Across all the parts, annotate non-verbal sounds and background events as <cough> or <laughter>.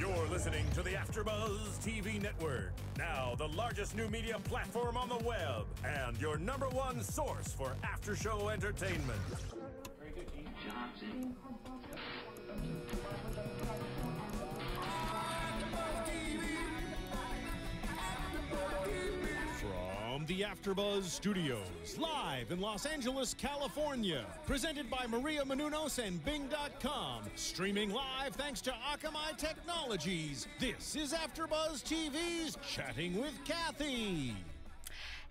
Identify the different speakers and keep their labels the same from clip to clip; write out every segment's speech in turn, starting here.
Speaker 1: You're listening to the AfterBuzz TV Network, now the largest new media platform on the web, and your number one source for after-show entertainment. Very good, Johnson. the AfterBuzz Studios, live in Los Angeles, California. Presented by Maria Menounos and Bing.com. Streaming live thanks to Akamai Technologies. This is AfterBuzz TV's Chatting with Kathy.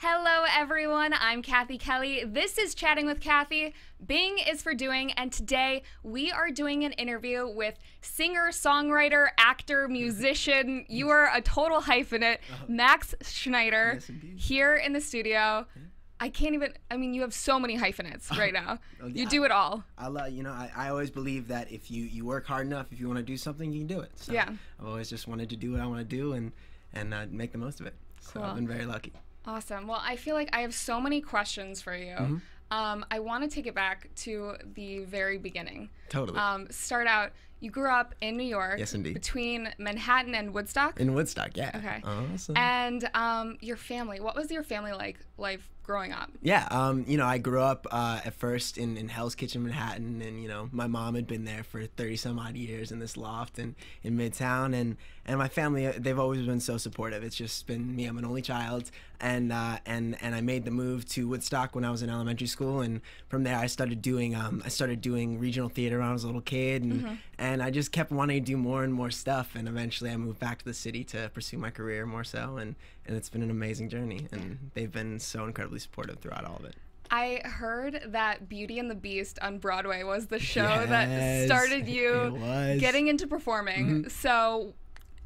Speaker 1: Hello,
Speaker 2: everyone. I'm Kathy Kelly. This is Chatting with Kathy. Bing is for doing, and today we are doing an interview with singer, songwriter, actor, musician. you are a total hyphenate, uh-huh. Max Schneider, yes, here in the studio. I can't even. I mean, you have so many hyphenates <laughs> right now. Oh, you do it all.
Speaker 3: I, I love. You know, I, I always believe that if you you work hard enough, if you want to do something, you can do it. So yeah. I've always just wanted to do what I want to do and and uh, make the most of it. So cool. I've been very lucky.
Speaker 2: Awesome. Well, I feel like I have so many questions for you. Mm-hmm. Um, I want to take it back to the very beginning. Totally. Um, start out. You grew up in New York. Yes, indeed. Between Manhattan and Woodstock.
Speaker 3: In Woodstock, yeah. Okay. Awesome.
Speaker 2: And um, your family. What was your family like life growing up?
Speaker 3: Yeah, um, you know, I grew up uh, at first in, in Hell's Kitchen, Manhattan, and you know, my mom had been there for thirty some odd years in this loft in, in Midtown, and and my family uh, they've always been so supportive. It's just been me. I'm an only child, and uh, and and I made the move to Woodstock when I was in elementary school, and from there I started doing um, I started doing regional theater when I was a little kid, and mm-hmm. and I just kept wanting to do more and more stuff, and eventually I moved back to the city to pursue my career more so, and and it's been an amazing journey. And they've been so incredibly supportive throughout all of it.
Speaker 2: I heard that Beauty and the Beast on Broadway was the show yes, that started you getting into performing. Mm -hmm. So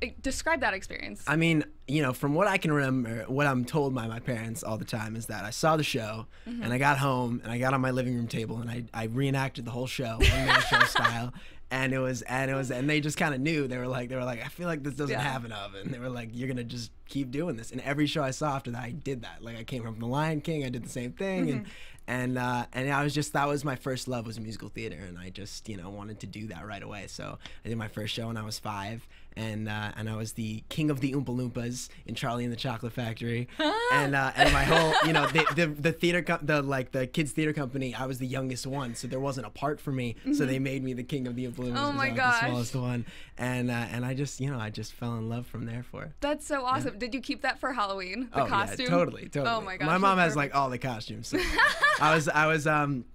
Speaker 2: eh, describe that experience.
Speaker 3: I mean, you know, from what I can remember, what I'm told by my parents all the time is that I saw the show mm -hmm. and I got home and I got on my living room table and I, I reenacted the whole show, one man show <laughs> style and it was and it was and they just kind of knew they were like they were like I feel like this doesn't yeah. have an oven. They were like you're gonna just keep doing this. And every show I saw after that, I did that. Like I came from The Lion King, I did the same thing, mm-hmm. and and uh, and I was just that was my first love was musical theater, and I just you know wanted to do that right away. So I did my first show when I was five, and uh, and I was the king of the Oompa Loompas in Charlie and the Chocolate Factory, and uh, and my whole you know the <laughs> the, the theater co- the like the kids theater company I was the youngest one, so there wasn't a part for me, mm-hmm. so they made me the king of the Oompa Loompas. Oh my the smallest one, and uh, and I just you know I just fell in love from there for it.
Speaker 2: That's so awesome. Yeah. Did you keep that for Halloween? The oh, costume? Yeah, totally, totally. Oh my gosh, my mom has like
Speaker 3: all the costumes. So I was I was um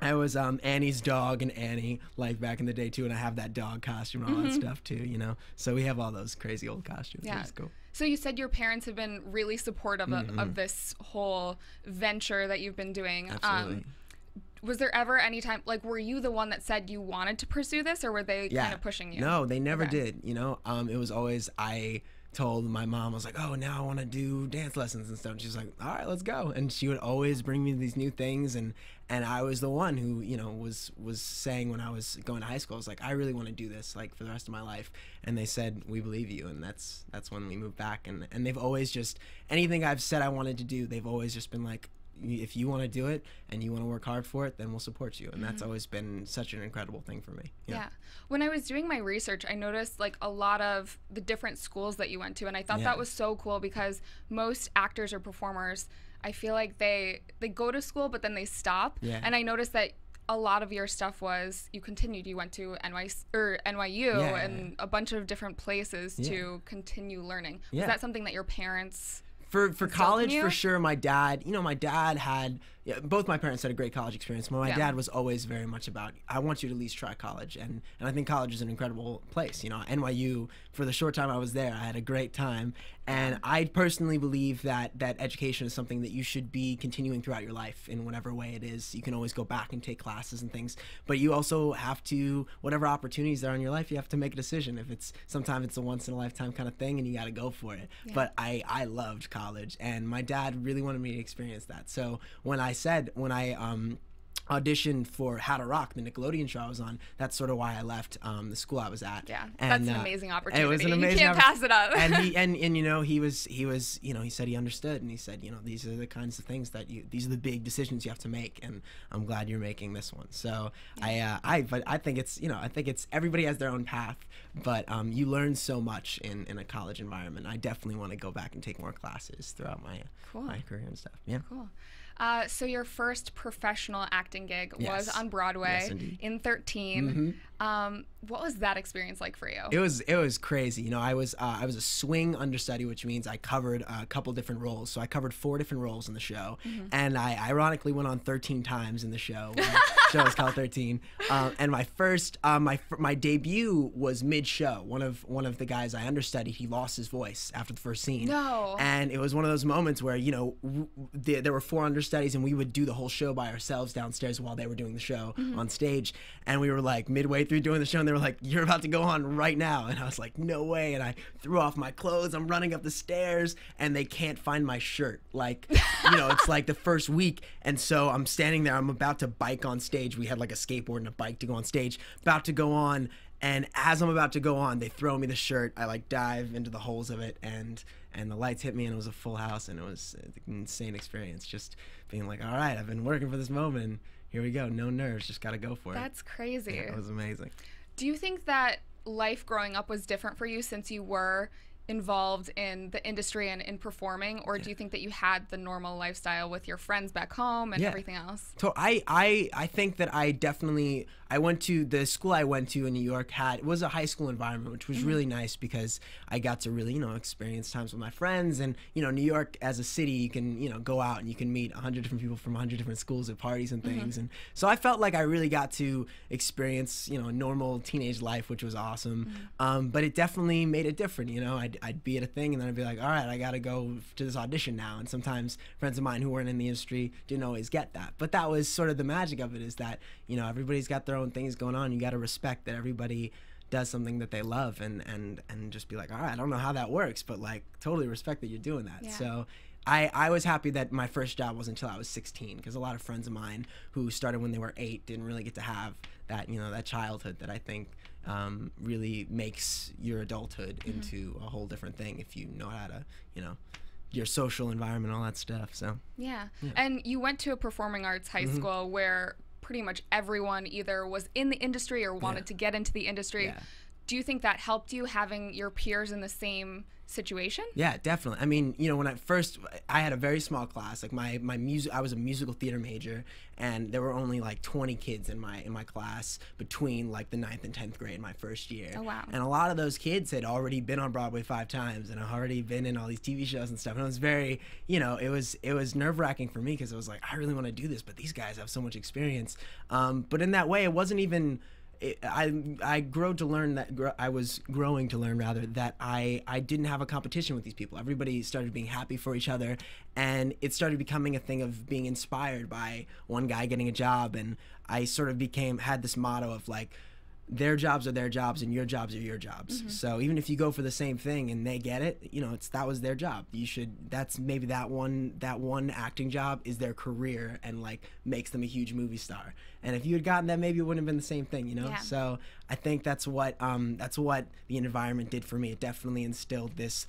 Speaker 3: I was um, Annie's dog and Annie, like back in the day too, and I have that dog costume and all mm -hmm. that mm-hmm. stuff too, you know. So we have all those crazy old costumes. Yeah, it's cool.
Speaker 2: So you said your parents have been really supportive mm -hmm. of, of, mm-hmm. this whole venture that you've been doing. Um, Absolutely. Um, was there ever any time like were you the one that said you wanted to pursue this or were they yeah. kind of pushing you no
Speaker 3: they never okay. did you know um, it was always i told my mom, I was like, oh, now I want to do dance lessons and stuff. And like, all right, let's go. And she would always bring me these new things. And, and I was the one who, you know, was, was saying when I was going to high school, I was like, I really want to do this like for the rest of my life. And they said, we believe you. And that's, that's when we moved back. And, and they've always just, anything I've said I wanted to do, they've always just been like, if you want to do it and you want to work hard for it, then we'll support you. And that's mm-hmm. always been such an incredible thing for me. Yeah. yeah.
Speaker 2: When I was doing my research, I noticed like a lot of the different schools that you went to. And I thought yeah. that was so cool because most actors or performers, I feel like they they go to school but then they stop. Yeah. And I noticed that a lot of your stuff was you continued. You went to NY or NYU yeah. and a bunch of different places to continue learning. Was that something that your parents
Speaker 3: for for college for sure my dad you know my dad had yeah, both my parents had a great college experience. My yeah. dad was always very much about, I want you to at least try college, and and I think college is an incredible place. You know, NYU for the short time I was there, I had a great time, and I personally believe that that education is something that you should be continuing throughout your life in whatever way it is. You can always go back and take classes and things, but you also have to whatever opportunities there are in your life, you have to make a decision. If it's sometimes it's a once in a lifetime kind of thing, and you got to go for it. Yeah. But I I loved college, and my dad really wanted me to experience that. So when I said when I um, auditioned for How to Rock, the Nickelodeon show I was on. That's sort of why I left um, the school I was at. Yeah, and, that's an uh, amazing opportunity. It was an amazing. You can't pass it up. and he <laughs> and and you know he was he was you know he said he understood and he said you know these are the kinds of things that you these are the big decisions you have to make and I'm glad you're making this one. So yeah. I uh, I but I think it's you know I think it's everybody has their own path, but um, you learn so much in in a college environment. I definitely want to go back and take more classes throughout my cool. my career and stuff. Yeah.
Speaker 2: Cool. Uh, so your first professional acting gig yes. was on Broadway yes, in 13. Mm-hmm. Um, what was that experience like for you? It was
Speaker 3: it was crazy. You know, I was uh, I was a swing understudy, which means I covered a couple different roles. So I covered four different roles in the show, mm-hmm. and I ironically went on 13 times in the show. The <laughs> show was called 13, um, and my first uh, my my debut was mid show. One of one of the guys I understudied, he lost his voice after the first scene. No, and it was one of those moments where you know w- there, there were four understudies studies and we would do the whole show by ourselves downstairs while they were doing the show mm-hmm. on stage. And we were like midway through doing the show and they were like, You're about to go on right now. And I was like, No way. And I threw off my clothes. I'm running up the stairs and they can't find my shirt. Like, you know, it's like the first week. And so I'm standing there. I'm about to bike on stage. We had like a skateboard and a bike to go on stage, about to go on. And as I'm about to go on, they throw me the shirt. I like dive into the holes of it, and and the lights hit me, and it was a full house, and it was an insane experience. Just being like, all right, I've been working for this moment. Here we go. No nerves. Just got to go for it. That's
Speaker 2: crazy. Yeah, <laughs> it was amazing. Do you think that life growing up was different for you since you were involved in the industry and in performing or yeah. do you think that you had the normal lifestyle with your friends back home and yeah. everything else
Speaker 3: so I, I i think that i definitely I went to the school I went to in New York had it was a high school environment, which was mm -hmm. really nice because I got to really you know experience times with my friends and you know New York as a city you can you know go out and you can meet a hundred different people from a hundred different schools at parties and mm-hmm. things mm -hmm. and so I felt like I really got to experience you know normal teenage life, which was awesome. Mm -hmm. um, but it definitely made it different. You know, I'd, I'd be at a thing and then I'd be like, all right, I got to go to this audition now. And sometimes friends of mine who weren't in the industry didn't always get that. But that was sort of the magic of it is that you know everybody's got their own things going on. You got to respect that everybody does something that they love and and and just be like, all right, I don't know how that works, but like totally respect that you're doing that. Yeah. So. I, I was happy that my first job wasn't until I was 16 because a lot of friends of mine who started when they were eight didn't really get to have that you know that childhood that I think um, really makes your adulthood mm -hmm. into a whole different thing if you know how to you know your social environment, all that stuff. So
Speaker 2: yeah. yeah. and you went to a performing arts high mm -hmm. school where pretty much everyone either was in the industry or wanted yeah. to get into the industry. Yeah do you think that helped you having your peers in the same situation?
Speaker 3: Yeah, definitely. I mean, you know, when I first I had a very small class. Like my my music I was a musical theater major and there were only like 20 kids in my in my class between like the ninth and 10th grade my first year. Oh wow. And a lot of those kids had already been on Broadway 5 times and had already been in all these TV shows and stuff. And it was very, you know, it was it was nerve-wracking for me because it was like I really want to do this, but these guys have so much experience. Um, but in that way it wasn't even it, I I grow to learn that gr- I was growing to learn rather that I I didn't have a competition with these people. Everybody started being happy for each other, and it started becoming a thing of being inspired by one guy getting a job, and I sort of became had this motto of like their jobs are their jobs and your jobs are your jobs. Mm-hmm. So even if you go for the same thing and they get it, you know, it's that was their job. You should that's maybe that one that one acting job is their career and like makes them a huge movie star. And if you had gotten that maybe it wouldn't have been the same thing, you know? Yeah. So I think that's what um that's what the environment did for me. It definitely instilled this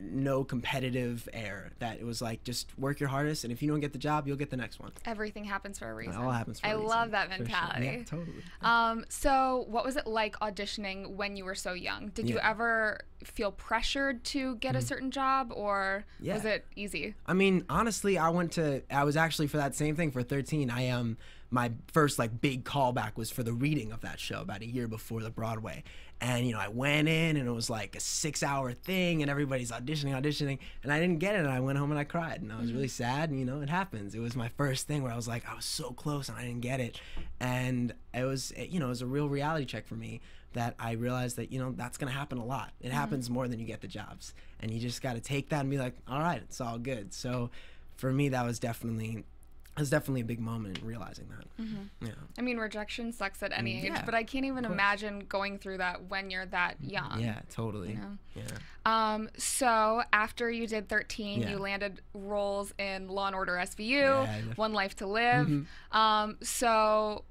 Speaker 3: no competitive air. That it was like just work your hardest, and if you don't get the job, you'll get the next one.
Speaker 2: Everything happens for a reason. It all happens. for I love that mentality. Sure. Yeah, totally. Um, so, what was it like auditioning when you were so young? Did yeah. you ever feel pressured to get mm-hmm. a certain job, or yeah. was it easy?
Speaker 3: I mean, honestly, I went to. I was actually for that same thing for 13. I um my first like big callback was for the reading of that show about a year before the Broadway. And you know, I went in and it was like a six-hour thing, and everybody's auditioning, auditioning, and I didn't get it. And I went home and I cried, and I was mm-hmm. really sad. And you know, it happens. It was my first thing where I was like, I was so close and I didn't get it, and it was, you know, it was a real reality check for me that I realized that you know that's gonna happen a lot. It mm -hmm. happens more than you get the jobs, and you just got to take that and be like, all right, it's all good. So, for me, that was definitely it's definitely a big moment realizing that. Mm-hmm. Yeah.
Speaker 2: I mean, rejection sucks at any mm, age, yeah, but I can't even imagine going through that when you're that mm-hmm. young. Yeah,
Speaker 3: totally. You know? Yeah.
Speaker 2: Um, so after you did 13, yeah. you landed roles in Law and Order SVU, yeah, One Life to Live. Mm-hmm. Um, so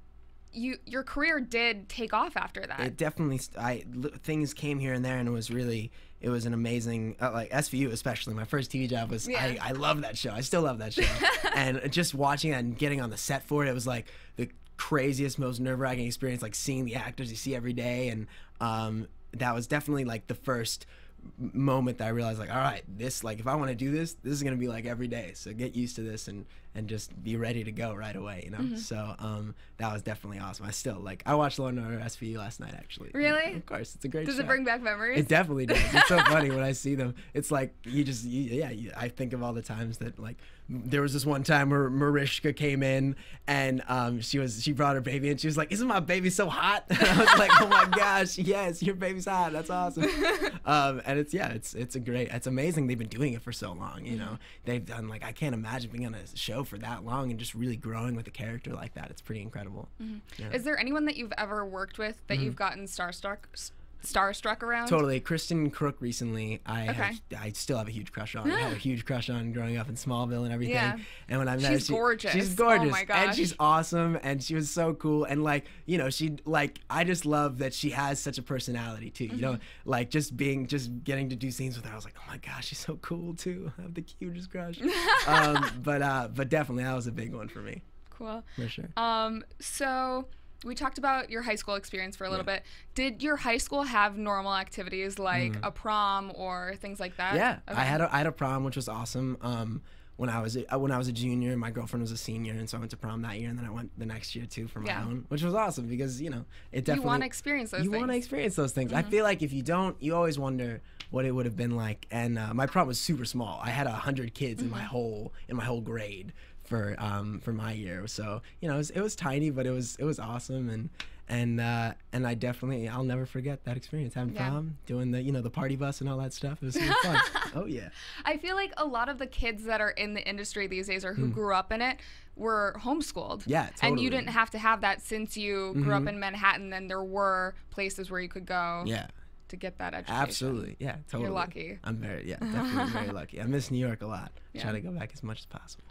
Speaker 2: you your career did take off after that. It
Speaker 3: definitely. I things came here and there, and it was really it was an amazing uh, like SVU especially my first TV job was yeah. I, I love that show I still love that show <laughs> and just watching that and getting on the set for it it was like the craziest most nerve wracking experience like seeing the actors you see every day and um, that was definitely like the first moment that I realized like all right this like if I want to do this this is gonna be like every day so get used to this and and just be ready to go right away, you know. Mm-hmm. So um, that was definitely awesome. I still like I watched Law and Order SVU last night actually. Really? Of course, it's a great. Does show. it bring
Speaker 2: back memories? It
Speaker 3: definitely does. It's so <laughs> funny when I see them. It's like you just you, yeah. You, I think of all the times that like there was this one time where Marishka came in and um, she was she brought her baby and she was like, "Isn't my baby so hot?" And <laughs> I was like, "Oh my <laughs> gosh, yes, your baby's hot. That's awesome." Um, and it's yeah, it's it's a great, it's amazing. They've been doing it for so long. You know, mm-hmm. they've done like I can't imagine being on a show show for that long and just really growing with a character like that. It's pretty incredible.
Speaker 2: Mm-hmm. Yeah. Is there anyone that you've ever worked with that mm-hmm. you've gotten starstruck starstruck around? Totally.
Speaker 3: Kristen Crook recently, I okay. have, I still have a huge crush on. I had a <gasps> huge crush on growing up in Smallville and everything. Yeah. And when I met her, She's gorgeous. She's gorgeous. Oh my gosh. And she's awesome. And she was so cool. And like, you know, she like I just love that she has such a personality too. You mm -hmm. know, mm-hmm. like just being just getting to do scenes with her, I was like, oh my gosh, she's so cool too. I have the cutest crush. <laughs> um, but uh, but definitely that was a big one for me. Cool. For sure.
Speaker 2: Um, so we talked about your high school experience for a little yeah. bit. Did your high school have normal activities like mm. a prom or things like that? Yeah, okay. I had a,
Speaker 3: I had a prom which was awesome. Um, when I was a, when I was a junior, my girlfriend was a senior, and so I went to prom that year, and then I went the next year too for my yeah. own, which was awesome because you know it definitely you want to experience those. You want to experience those things. Mm -hmm. I mm-hmm. feel like if you don't, you always wonder what it would have been like. And uh, my prom was super small. I had a hundred kids mm -hmm. in my mm-hmm. whole in my whole grade, for um, for my year. So you know, it was, it was tiny, but it was it was awesome, and and uh, and I definitely I'll never forget that experience having yeah. prom, doing the you know the party bus and all that stuff.
Speaker 1: It was really fun. <laughs> oh yeah.
Speaker 2: I feel like a lot of the kids that are in the industry these days or who mm. grew up in it were homeschooled. Yeah, totally. And you didn't have to have that since you grew mm-hmm. up in Manhattan. Then there were places where you could go. Yeah to get that education. Absolutely,
Speaker 3: yeah, totally. You're lucky. I'm very, yeah, <laughs> definitely very lucky. I miss New York a lot. Yeah. Try to go back as much as possible.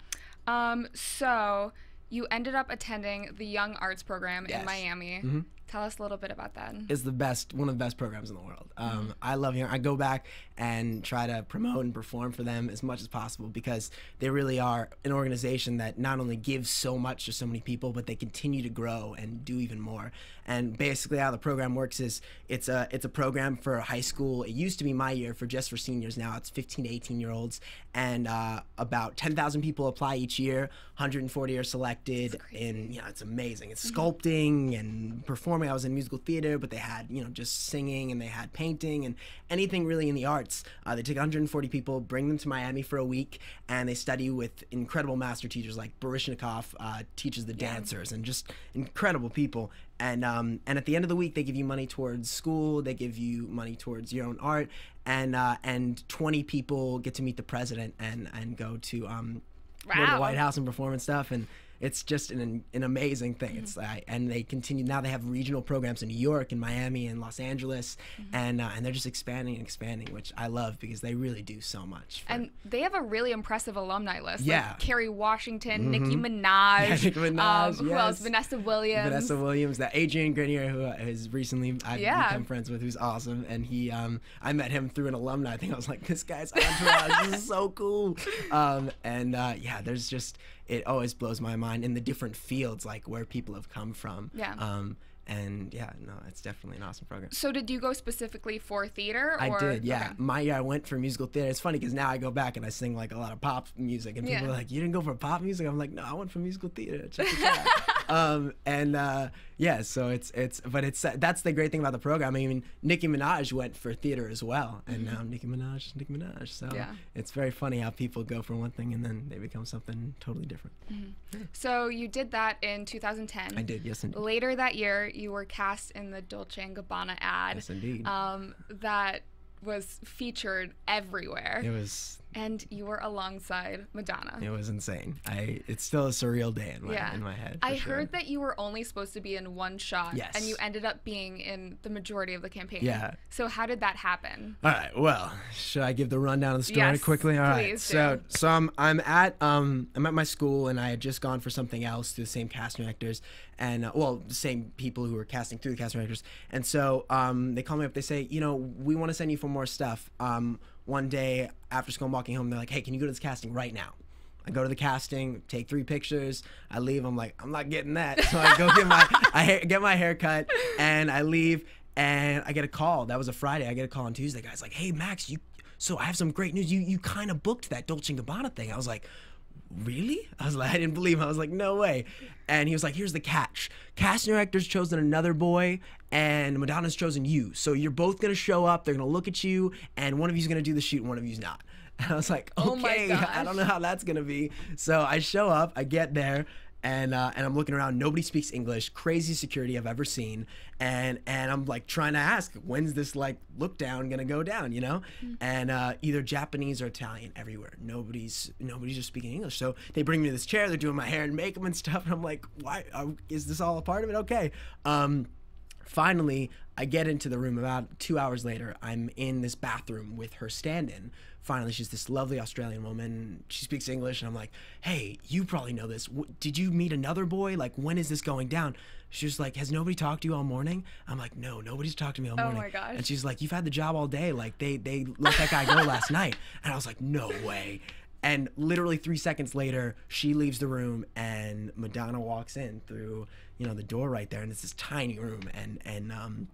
Speaker 2: Um, so you ended up attending the Young Arts Program yes. in Miami. Mm-hmm. Tell us a little bit about that.
Speaker 3: It's the best, one of the best programs in the world. Um, mm-hmm. I love Young. I go back and try to promote and perform for them as much as possible because they really are an organization that not only gives so much to so many people, but they continue to grow and do even more. And basically, how the program works is it's a it's a program for high school. It used to be my year for just for seniors. Now it's 15 to 18 year olds, and uh, about 10,000 people apply each year. 140 are selected, and you know it's amazing. It's sculpting and performing. I was in musical theater, but they had you know just singing and they had painting and anything really in the arts uh, they take 140 people, bring them to Miami for a week, and they study with incredible master teachers like Barishnikov uh, teaches the yeah. dancers and just incredible people. And um, and at the end of the week, they give you money towards school. They give you money towards your own art, and uh, and 20 people get to meet the president and and go to um, wow. go to the White House and perform and stuff and it's just an an amazing thing. Mm-hmm. It's and they continue now. They have regional programs in New York and Miami and Los Angeles, mm-hmm. and uh, and they're just expanding and expanding, which I love because they really do so much. For,
Speaker 2: and they have a really impressive alumni list. Yeah, like Kerry Washington, mm-hmm. Nicki Minaj, <laughs> yeah, Nicki
Speaker 3: Minaj. Um, yes. Who else? Vanessa
Speaker 2: Williams. Vanessa
Speaker 3: Williams. That Adrian Grenier, who uh, has recently I've yeah. become friends with, who's awesome, and he um, I met him through an alumni thing. I was like, this guy's entourage. this is so cool. <laughs> Um, and uh, yeah, there's just it always blows my mind in the different fields, like where people have come from. Yeah. Um, and yeah, no, it's definitely an awesome program. So,
Speaker 2: did you go specifically for theater? Or? I did, yeah. Okay.
Speaker 3: My year, I went for musical theater. It's funny because now I go back and I sing like a lot of pop music, and people yeah. are like, "You didn't go for pop music?" I'm like, "No, I went for musical theater." <laughs> um, and uh, yeah, so it's it's but it's uh, that's the great thing about the program. I mean, Nicki Minaj went for theater as well, and mm-hmm. now Nicki Minaj, Nicki Minaj. So yeah. it's very funny how people go for one thing and then they become something totally different. Mm-hmm.
Speaker 2: Yeah. So you did that in 2010. I
Speaker 3: did, yes, indeed. Later
Speaker 2: that year, you were cast in the Dolce and Gabbana ad. Yes, indeed. Um, that was featured everywhere. It was and you were alongside Madonna. It
Speaker 3: was insane. I it's still a surreal day in my, yeah. in my head. I sure. heard
Speaker 2: that you were only supposed to be in one shot, yes. and you ended up being in the majority of the campaign. Yeah. So how did that happen?
Speaker 3: All right. Well, should I give the rundown of the story yes, quickly? All right. So so I'm I'm at um I'm at my school, and I had just gone for something else to the same casting actors, and uh, well, the same people who were casting through the casting actors, and so um they call me up. They say, you know, we want to send you for more stuff. Um one day after school, I'm walking home. They're like, "Hey, can you go to this casting right now?" I go to the casting, take three pictures. I leave. I'm like, I'm not getting that. <laughs> So I go get my I get my hair cut, and I leave. And I get a call. That was a Friday. I get a call on Tuesday. Guys, like, hey Max, you. So I have some great news. You you kind of booked that Dolce & Gabbana thing. I was like, really? I was like, <laughs> I didn't believe him. I was like, no way. And he was like, here's the catch. Casting director's chosen another boy, and Madonna's chosen you. So you're both gonna show up, they're gonna look at you, and one of you's gonna do the shoot and one of you's not. <laughs> And I was like, oh okay, oh <laughs> I don't know how that's gonna be. So I show up, I get there, and uh, and I'm looking around. Nobody speaks English. Crazy security I've ever seen. And and I'm like trying to ask, when's this like look down gonna go down? You know? Mm -hmm. And uh, either Japanese or Italian everywhere. Nobody's nobody's just speaking English. So they bring me to this chair. They're doing my hair and makeup and stuff. And I'm like, why uh, is this all a part of it? Okay. Um, finally, I get into the room about two hours later. I'm in this bathroom with her stand-in finally she's this lovely Australian woman. She speaks English, and I'm like, hey, you probably know this. W did you meet another boy? Like, when is this going down? She's like, has nobody talked to you all morning? I'm like, no, nobody's talked to me all oh morning. Oh my gosh. And she's like, you've had the job all day. Like, they they let that guy go last night. And I was like, no way. And literally three seconds later, she leaves the room, and Madonna walks in through you know the door right there, and it's this tiny room, and and um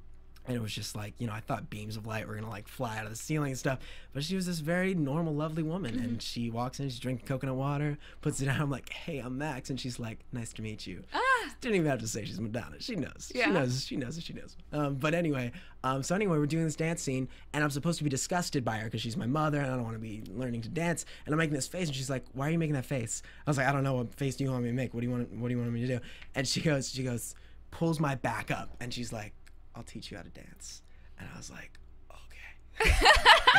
Speaker 3: and it was just like you know i thought beams of light were gonna like fly out of the ceiling and stuff but she was this very normal lovely woman mm-hmm. and she walks in she's drinking coconut water puts it down i'm like hey i'm max and she's like nice to meet you ah. didn't even have to say she's madonna she knows yeah. she knows she knows she knows um, but anyway um, so anyway we're doing this dance scene and i'm supposed to be disgusted by her because she's my mother and i don't want to be learning to dance and i'm making this face and she's like why are you making that face i was like i don't know what face do you want me to make what do you want what do you want me to do and she goes she goes pulls my back up and she's like I'll teach you how to dance. And I was like, okay.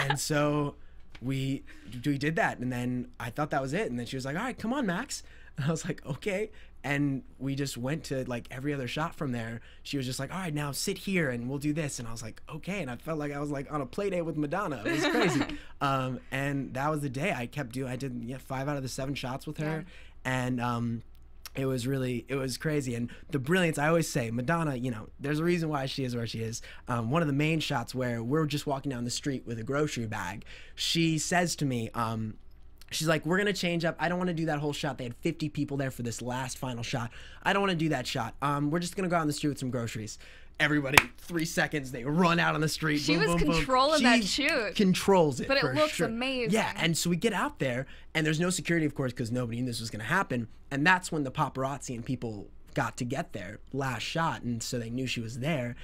Speaker 3: <laughs> and so we we did that and then I thought that was it and then she was like all right come on Max <laughs> and I was like okay and we just went to like every other shot from there she was just like all right now sit here and we'll do this and I was like okay and I felt like I was like on a play date with Madonna it was crazy <laughs> um, and that was the day I kept doing I did yeah, five out of the seven shots with her yeah. and um, it was really it was crazy and the brilliance i always say madonna you know there's a reason why she is where she is um, one of the main shots where we're just walking down the street with a grocery bag she says to me um, she's like we're gonna change up i don't want to do that whole shot they had 50 people there for this last final shot i don't want to do that shot um, we're just gonna go out on the street with some groceries everybody three seconds they run out on the street she boom, was boom, controlling boom. that shoot controls it but it looks sure. amazing yeah and so we get out there and there's no security of course because nobody knew this was going to happen and that's when the paparazzi and people got to get there last shot and so they knew she was there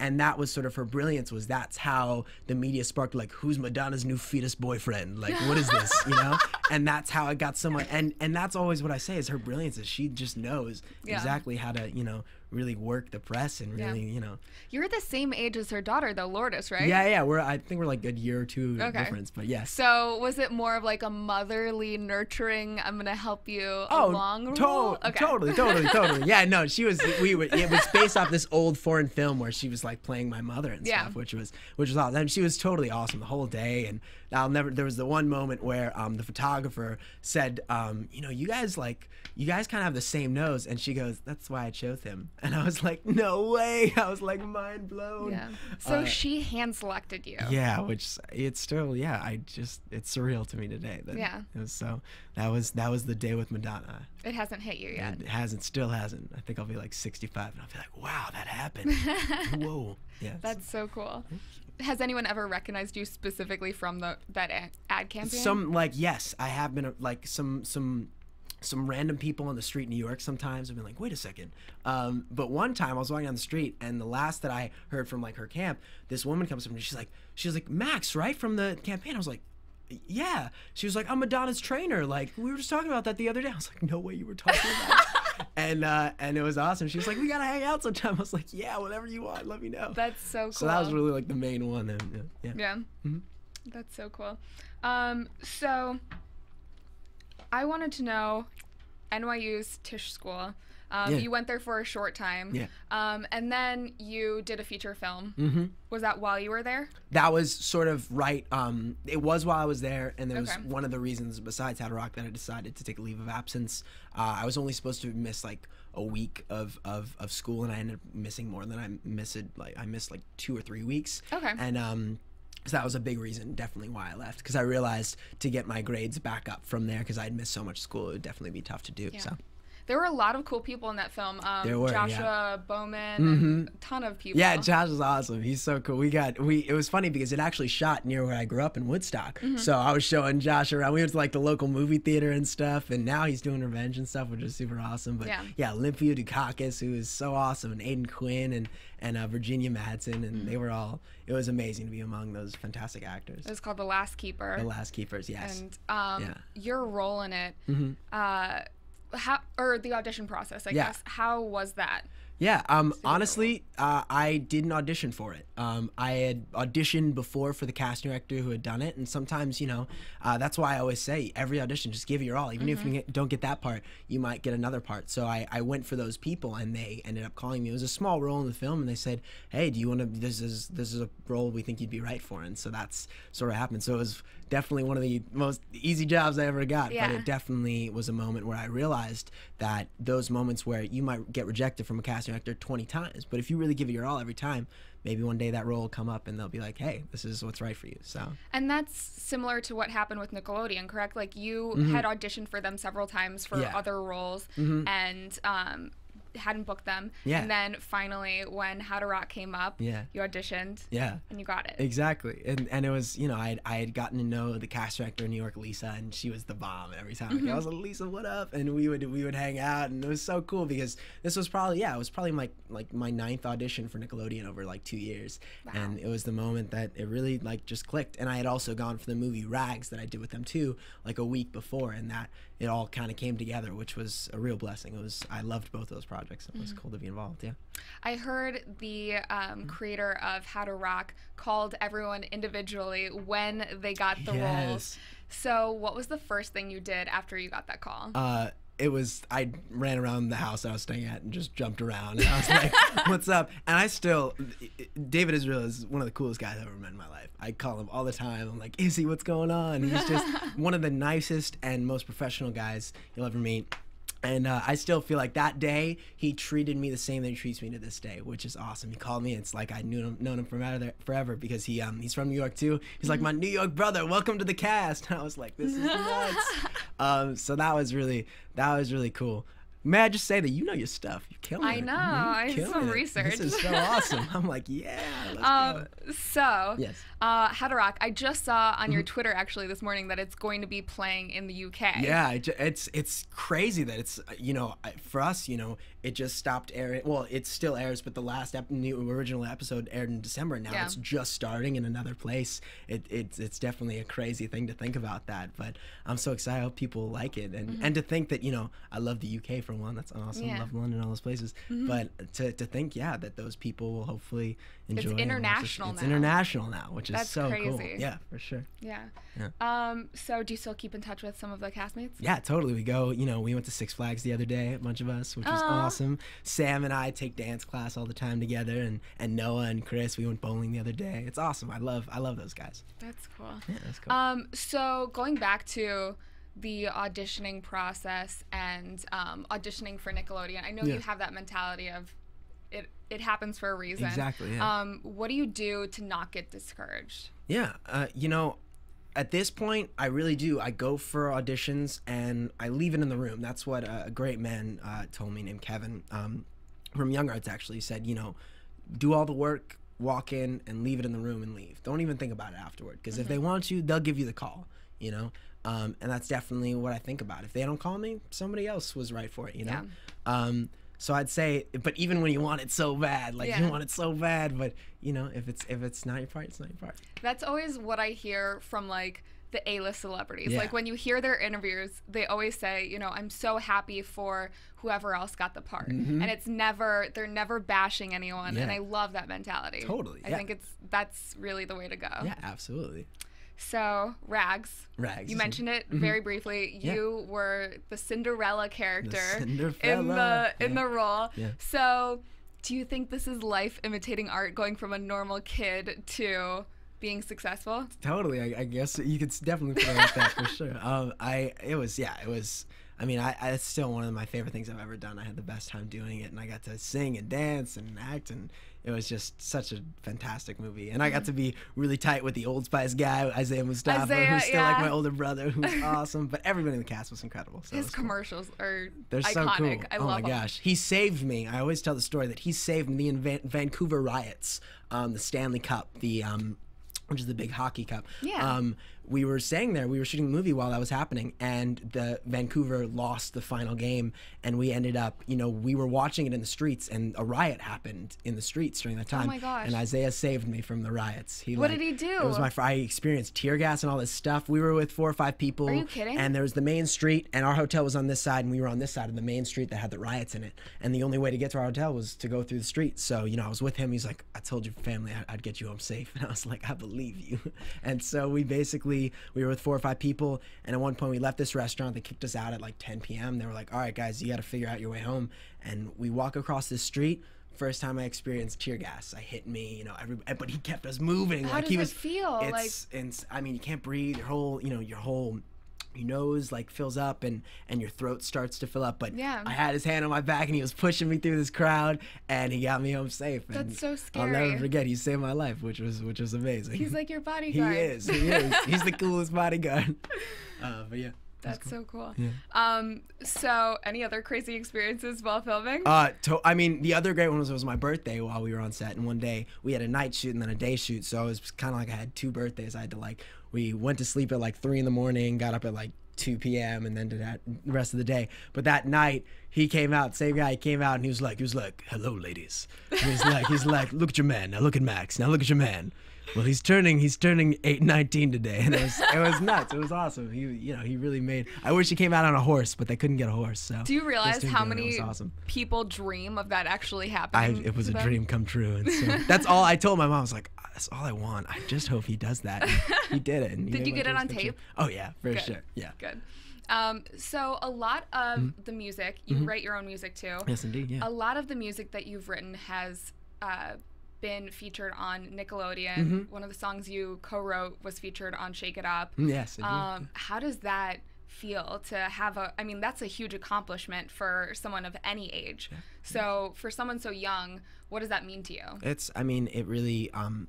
Speaker 3: and that was sort of her brilliance was that's how the media sparked like who's madonna's new fetus boyfriend like what is this you know <laughs> and that's how it got so much and and that's always what i say is her brilliance is she just knows yeah. exactly how to you know really work the press and really, yeah. you know.
Speaker 2: You're the same age as her daughter, though, Lourdes, right? Yeah, yeah.
Speaker 3: We're I think we're like a year or two okay. difference, but yes.
Speaker 2: So was it more of like a motherly, nurturing? I'm gonna help you oh, along. To- okay. totally, totally, totally. yeah, no, she was. We were. It was based
Speaker 3: off this old foreign film where she was like playing my mother and yeah. stuff, which was which was awesome. And she was totally awesome the whole day and I'll never. There was the one moment where um, the photographer said, um, "You know, you guys like, you guys kind of have the same nose," and she goes, "That's why I chose him." <laughs> And I was like, "No way!" <laughs> I was like, mind blown. Yeah.
Speaker 2: So uh, she hand selected you. Yeah,
Speaker 3: which it's still, yeah. I just, it's surreal to me today. That yeah. It was so. That was that was the day with Madonna.
Speaker 2: It hasn't hit you yet. And it
Speaker 3: hasn't. Still hasn't. I think I'll be like 65, and I'll be like, "Wow, that
Speaker 2: happened." <laughs>
Speaker 3: Whoa.
Speaker 1: Yeah.
Speaker 2: That's so cool has anyone ever recognized you specifically from the that ad, campaign? Some
Speaker 3: like yes, I have been like some some some random people on the street in New York sometimes have been like, wait a second. Um, but one time I was walking down the street and the last that I heard from like her camp, this woman comes to me. She's like, she's like, Max, right? From the campaign. I was like, yeah. She was like, I'm Madonna's trainer. Like, we were just talking about that the other day. I was like, no way you were talking about <laughs> and uh, and it was awesome. She was like, "We gotta hang out sometime." I was like, "Yeah, whatever you want, let me know." That's so cool. So that was really like the main one. Yeah. Yeah. Mm -hmm.
Speaker 2: That's so cool. Um, so I wanted to know NYU's Tisch School. Um, yeah. You went there for a short time. Yeah. Um, and then you did a feature film. Mm-hmm. Was that while you were there?
Speaker 3: That was sort of right. Um, it was while I was there, and there was okay. one of the reasons besides How to Rock that I decided to take a leave of absence. Uh, I was only supposed to miss like a week of, of, of school, and I ended up missing more than I missed. Like I missed like two or three weeks. Okay. And um, so that was a big reason, definitely, why I left. Because I realized to get my grades back up from there, because I would missed so much school, it would definitely be tough to do. Yeah. So.
Speaker 2: There were a lot of cool people in that film. Um, there were Joshua yeah. Bowman, mm-hmm. a ton of
Speaker 3: people. Yeah, Josh is awesome. He's so cool. We got we. It was funny because it actually shot near where I grew up in Woodstock. Mm-hmm. So I was showing Josh around. We went to like the local movie theater and stuff. And now he's doing revenge and stuff, which is super awesome. But yeah, yeah Olympia Dukakis, who is so awesome, and Aiden Quinn and and uh, Virginia Madsen, and mm-hmm. they were all. It was amazing to be among those fantastic actors. It
Speaker 2: was called The Last Keeper. The
Speaker 3: Last Keepers, yes. And um, yeah.
Speaker 2: your role in it. Mm-hmm. Uh, how or the audition process i yeah. guess how was that
Speaker 3: yeah um honestly uh, i didn't audition for it um, I had auditioned before for the casting director who had done it, and sometimes, you know, uh, that's why I always say every audition, just give it your all. Even mm -hmm. if you mm-hmm. get, don't get that part, you might get another part. So I, I went for those people, and they ended up calling me. It was a small role in the film, and they said, "Hey, do you want to? This is this is a role we think you'd be right for." And so that's sort of happened. So it was definitely one of the most easy jobs I ever got, yeah. but it definitely was a moment where I realized that those moments where you might get rejected from a casting director 20 times, but if you really give it your all every time, maybe one day day that role will come up and they'll be like, hey, this is what's right for you. So.
Speaker 2: And that's similar to what happened with Nickelodeon, correct? Like you mm-hmm. had auditioned for them several times for yeah. other roles, mm-hmm. and um, hadn't booked them. Yeah. And then finally, when How to Rock came up, yeah. you auditioned.
Speaker 3: Yeah. And you got it. Exactly. And and it was, you know, I had, I had gotten to know the cast director in New York, Lisa, and she was the bomb. every time mm -hmm. I mm-hmm. was like, Lisa, what up? And we would we would hang out, and it was so cool because this was probably yeah, it was probably my like my ninth audition for Nickelodeon over like two years, wow. and it was the moment that it really like just clicked. And I had also gone for the movie Rags that I did with them too, like a week before, and that it all kind of came together, which was a real blessing. It was I loved both those projects. It was mm cool to be involved. Yeah.
Speaker 2: I heard the um, mm creator of How to Rock called everyone individually when they got the yes. roles. So, what was the first thing you did after you got that call?
Speaker 3: Uh, it was I ran around the house I was staying at and just jumped around. And I was like, <laughs> "What's up?" And I still, David Israel is one of the coolest guys I've ever met in my life. I call him all the time. I'm like, "Izzy, what's going on?" He's just <laughs> one of the nicest and most professional guys you'll ever meet. And uh, I still feel like that day he treated me the same that he treats me to this day, which is awesome. He called me. It's like I knew him, known him from out of there forever because he um, he's from New York too. He's like mm-hmm. my New York brother. Welcome to the cast. And <laughs> I was like, this is <laughs> nuts. um, so that was really that was really cool. May I just say that you know your stuff. You're killing it. I know. It. I did some it. research. This is so awesome. <laughs> I'm like, yeah. um,
Speaker 2: go. So yes. Uh, I just saw on your mm-hmm. Twitter actually this morning that it's going to be playing in the UK. Yeah,
Speaker 3: it's it's crazy that it's uh, you know for us you know it just stopped airing. Well, it still airs, but the last ep- new original episode aired in December. And now yeah. it's just starting in another place. It, it's it's definitely a crazy thing to think about that, but I'm so excited. I hope people like it and mm -hmm. and to think that you know I love the UK for one. That's awesome. Yeah. Love London, all those places. Mm -hmm. But to to think yeah that those people will hopefully enjoy. It's international. It's now. international now, which which is That's so crazy. cool. Yeah, for sure. Yeah. yeah.
Speaker 2: Um. So, do you still keep in touch with some of the castmates?
Speaker 3: Yeah, totally. We go. You know, we went to Six Flags the other day, a bunch of us, which Aww. was awesome. Sam and I take dance class all the time together, and and Noah and Chris, we went bowling the other day. It's awesome. I love I love those guys. That's cool. Yeah, that's cool.
Speaker 2: Um. So going back to the auditioning process and um, auditioning for Nickelodeon, I know yeah. you have that mentality of it it happens for a reason. Exactly. Yeah. Um, what do you do to not get discouraged?
Speaker 3: Yeah, uh, you know, at this point, I really do. I go for auditions and I leave it in the room. That's what a great man uh, told me named Kevin um, from Young Arts actually said. You know, do all the work, walk in, and leave it in the room and leave. Don't even think about it afterward because mm -hmm. if they mm-hmm. want you, they'll give you the call. You know, um, and that's definitely what I think about. If they don't call me, somebody else was right for it. You know. Yeah. Um, so I'd say, but even when you want it so bad, like yeah. you want it so bad, but you know, if it's if it's not your part, it's not your part.
Speaker 2: That's always what I hear from like the A-list celebrities. Yeah. Like when you hear their interviews, they always say, you know, I'm so happy for whoever else got the part. Mm-hmm. And it's never they're never bashing anyone yeah. and I love that mentality. Totally. I yeah. think it's that's really the way to go. Yeah,
Speaker 3: absolutely.
Speaker 2: So, Rags. Rags. You mentioned it mm-hmm. very briefly. You were the Cinderella character the Cinderella. in the yeah. in the role. Yeah. So, do you think this is life imitating art going from a normal kid to being successful?
Speaker 3: Totally. I, I guess you could definitely put it like that for sure. <laughs> Um, I it was yeah, it was I mean, I, I, it's still one of my favorite things I've ever done. I had the best time doing it, and I got to sing and dance and act, and it was just such a fantastic movie. And I got to mm-hmm. be really tight with the Old Spice guy, Isaiah Mustafa, Isaiah, who's still yeah. like my older brother, who's <laughs> awesome. But everybody in the cast was incredible. So His was
Speaker 2: commercials cool. are They're iconic. So cool. I oh love my them. gosh,
Speaker 3: he saved me. I always tell the story that he saved me in Van Vancouver riots, um, the Stanley Cup, the um, which is the big hockey cup. Yeah. Um, we were staying there. We were shooting a movie while that was happening, and the Vancouver lost the final game, and we ended up, you know, we were watching it in the streets, and a riot happened in the streets during that oh time. Oh my gosh! And Isaiah saved me from the riots. He what like, did he do? It was my I experienced tear gas and all this stuff. We were with four or five people. Are you kidding? And there was the main street, and our hotel was on this side, and we were on this side of the main street that had the riots in it. And the only way to get to our hotel was to go through the street. So you know, I was with him. He's like, "I told your family I'd get you home safe," <laughs> and I was like, "I believe you." <laughs> And so we basically quickly. We were with four or five people, and at one point we left this restaurant. They kicked us out at like 10 p.m. They were like, "All right, guys, you got to figure out your way home." And we walk across the street. First time I experienced tear gas. I hit me, you know. Every but he kept us moving. How like does he was, it feel? It's, like... it's I mean, you can't breathe. Your whole, you know, your whole your nose like fills up and and your throat starts to fill up but yeah i had his hand on my back and he was pushing me through this crowd and he got me home safe that's
Speaker 2: so scary i'll never forget
Speaker 3: he saved my life which was which was amazing he's
Speaker 2: like your <laughs> bodyguard he is he is he's the
Speaker 3: coolest bodyguard <laughs> uh, but yeah that's, that's
Speaker 2: cool. so cool. Yeah. Um, so, any other crazy experiences while filming?
Speaker 3: Uh, to, I mean, the other great one was, was my birthday while we were on set, and one day we had a night shoot and then a day shoot, so it was kind of like I had two birthdays. I had to like we went to sleep at like three in the morning, got up at like 2 p.m. and then did that the rest of the day. But that night he came out, same guy came out and he was like, he was like, hello ladies. he's like, he's like, look at your man. Now look at Max. Now look at your man well, he's turning he's turning eight nineteen today, and it was it was nuts. It was awesome. He you know he really made. I wish he came out on a horse, but they couldn't get a horse. So do you realize how many awesome.
Speaker 2: people dream of that actually happening? I, it was a them? dream come
Speaker 3: true, and so <laughs> that's all I told my mom. I was like, that's all I want. I just hope he does that. And he <laughs> did it. He did you get it on picture. tape? Oh yeah, for Good. sure. Yeah.
Speaker 2: Good. Um, so a lot of mm -hmm. the music you mm -hmm. write your own music too. Yes,
Speaker 1: indeed. Yeah. A lot
Speaker 2: of the music that you've written has uh, been featured on Nickelodeon. Mm-hmm. One of the songs you co-wrote was featured on Shake It Up.
Speaker 1: Yes. Um,
Speaker 2: how does that feel to have a? I mean, that's a huge accomplishment for someone of any age. Yeah. So for someone so young, what does that mean to you?
Speaker 3: It's. I mean, it really. Um,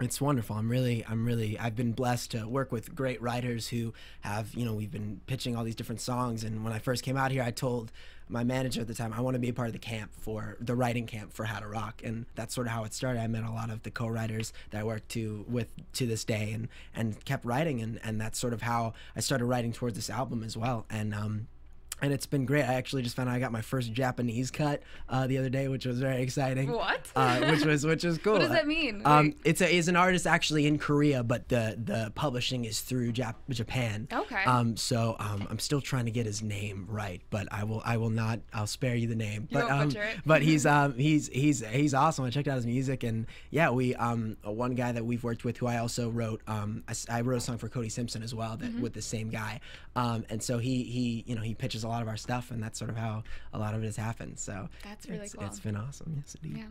Speaker 3: it's wonderful. I'm really, I'm really, I've been blessed to work with great writers who have, you know, we've been pitching all these different songs. And when I first came out here, I told my manager at the time, I want to be a part of the camp for the writing camp for How to Rock. And that's sort of how it started. I met a lot of the co-writers that I work to with to this day and, and kept writing. And, and that's sort of how I started writing towards this album as well. And, um, and it's been great. I actually just found out I got my first Japanese cut uh, the other day, which was very exciting. What? Uh, which was which is cool. <laughs> what does that
Speaker 2: mean? Um,
Speaker 3: it's a is an artist actually in Korea, but the the publishing is through Jap- Japan. Okay. Um, so um, I'm still trying to get his name right, but I will I will not I'll spare you the name. You but um, but he's <laughs> um he's he's he's awesome. I checked out his music and yeah, we um one guy that we've worked with who I also wrote um I, I wrote a song for Cody Simpson as well that mm -hmm. with the same guy um and so he he you know he pitches a lot of our stuff, and that's sort of how a lot of it has happened. So that's really it's, cool. It's been awesome. Yes, indeed.
Speaker 2: Yeah.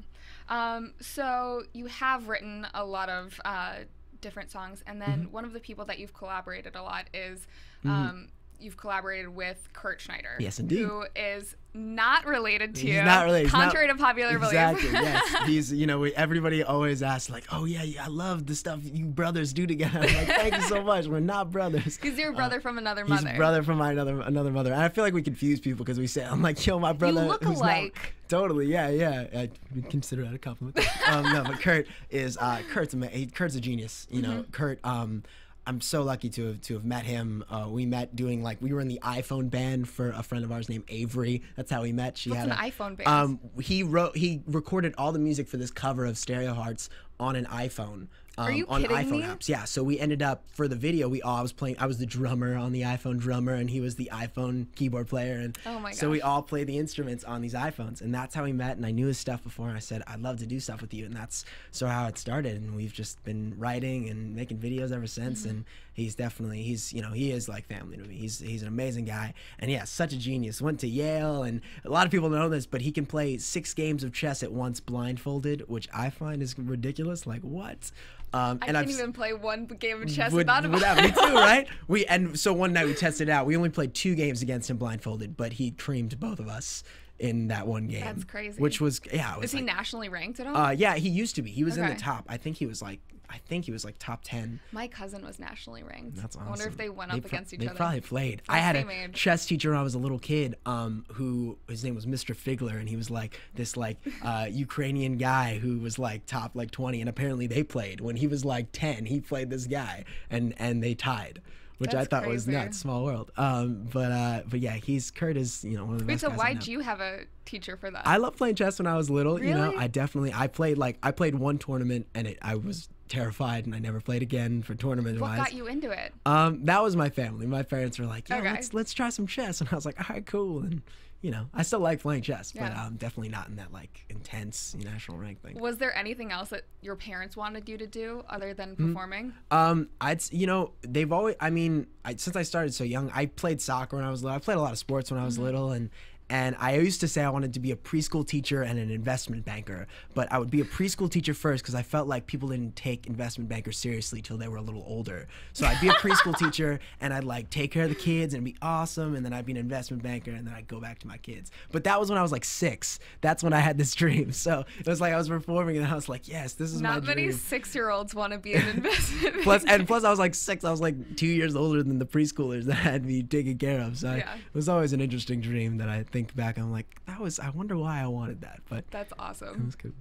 Speaker 2: Um, so you have written a lot of uh, different songs, and then mm-hmm. one of the people that you've collaborated a lot is. Mm-hmm. Um, mm-hmm you've collaborated with Kurt Schneider. Yes, indeed. Who is not related to he's you. Not related. Contrary not, to popular belief. Exactly. <laughs> yes.
Speaker 3: He's you know we, everybody always asks like, oh yeah, yeah, I love the stuff you brothers do together. I'm like, thank you so <laughs> much. We're not brothers.
Speaker 2: Because you're a uh, brother uh, from another mother. He's
Speaker 3: brother from my another another mother. And I feel like we confuse people because we say I'm like, yo, my brother. You look alike. Not, totally. Yeah, yeah. I consider that a compliment. <laughs> um, no, but Kurt is uh, Kurt's a Kurt's a genius. You know, mm -hmm. Kurt. Um, I'm so lucky to have to have met him. Uh, we met doing like we were in the iPhone band for a friend of ours named Avery. That's how we met. She What's had an a,
Speaker 2: iPhone band. Um,
Speaker 3: he wrote he recorded all the music for this cover of Stereo Hearts on an iPhone um, on iPhone me? apps. Yeah, so we ended up for the video. We all I was playing. I was the drummer on the iPhone drummer, and he was the iPhone keyboard player. And oh my gosh. so we all played the instruments on these iPhones, and that's how we met. And I knew his stuff before, and I said I'd love to do stuff with you, and that's so how it started. And we've just been writing and making videos ever since. Mm -hmm. And he's definitely he's you know he is like family to me. He's he's an amazing guy, and yeah, such a genius. Went to Yale, and a lot of people know this, but he can play six games of chess at once blindfolded, which I find is ridiculous. Like what? Um, I and I not even
Speaker 2: play one game of chess with, without Without me too, <laughs> right?
Speaker 3: We and so one night we tested out. We only played two games against him blindfolded, but he creamed both of us in that one game. That's crazy. Which was yeah. Was Is
Speaker 2: like, he nationally ranked at all? Uh,
Speaker 3: yeah, he used to be. He was okay. in the top. I think he was like I think he was like top ten.
Speaker 2: My cousin was nationally ranked. That's awesome. I wonder if they went they up against each they other. They probably
Speaker 3: played. I had a made. chess teacher when I was a little kid, um, who his name was Mr. Figler, and he was like this like uh, <laughs> Ukrainian guy who was like top like twenty, and apparently they played when he was like ten. He played this guy, and and they tied which That's I thought crazy. was nuts. Small world. Um, but uh, but yeah, he's Kurt is you know one of the Wait, best. So why do
Speaker 2: you have a teacher for that? I
Speaker 3: love playing chess when I was little. Really? You know, I definitely I played like I played one tournament and it I was terrified and I never played again for tournament wise. What got you into it? Um, that was my family. My parents were like, yeah, okay. let's, let's try some chess. <laughs> And I was like, all right, cool. And, you know, I still like playing chess, yeah. but um, definitely not in that like intense national rank thing.
Speaker 2: Was there anything else that your parents wanted you to do other than mm-hmm. performing? Mm
Speaker 3: -hmm. Um, I'd, you know, they've always, I mean, I, since I started so young, I played soccer when I was little. I played a lot of sports when I was mm -hmm. little and and I used to say I wanted to be a preschool teacher and an investment banker, but I would be a preschool teacher first because I felt like people didn't take investment bankers seriously till they were a little older. So I'd be a preschool teacher and I'd like take care of the kids and be awesome, and then I'd be an investment banker and then I'd go back to my kids. But that was when I was like six. That's when I had this dream. <laughs> So it was like I was performing and I was like, yes, this is Not my dream. many
Speaker 2: six-year-olds want to be an <laughs> investment. plus, and
Speaker 3: plus, I was like six. I was like two years older than the preschoolers that had me taken care of. So yeah. I, it was always an interesting dream that I think back, I'm like, that was. I wonder why I wanted that. But that's awesome. It was good.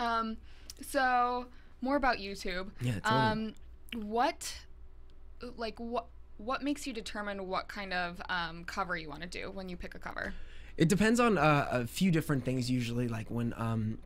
Speaker 2: Um, so more about YouTube. Yeah, totally. Um, what, like what? What makes you determine what kind of um, cover you want to do when you pick a cover?
Speaker 3: It depends on uh, a few different things usually. Like when um,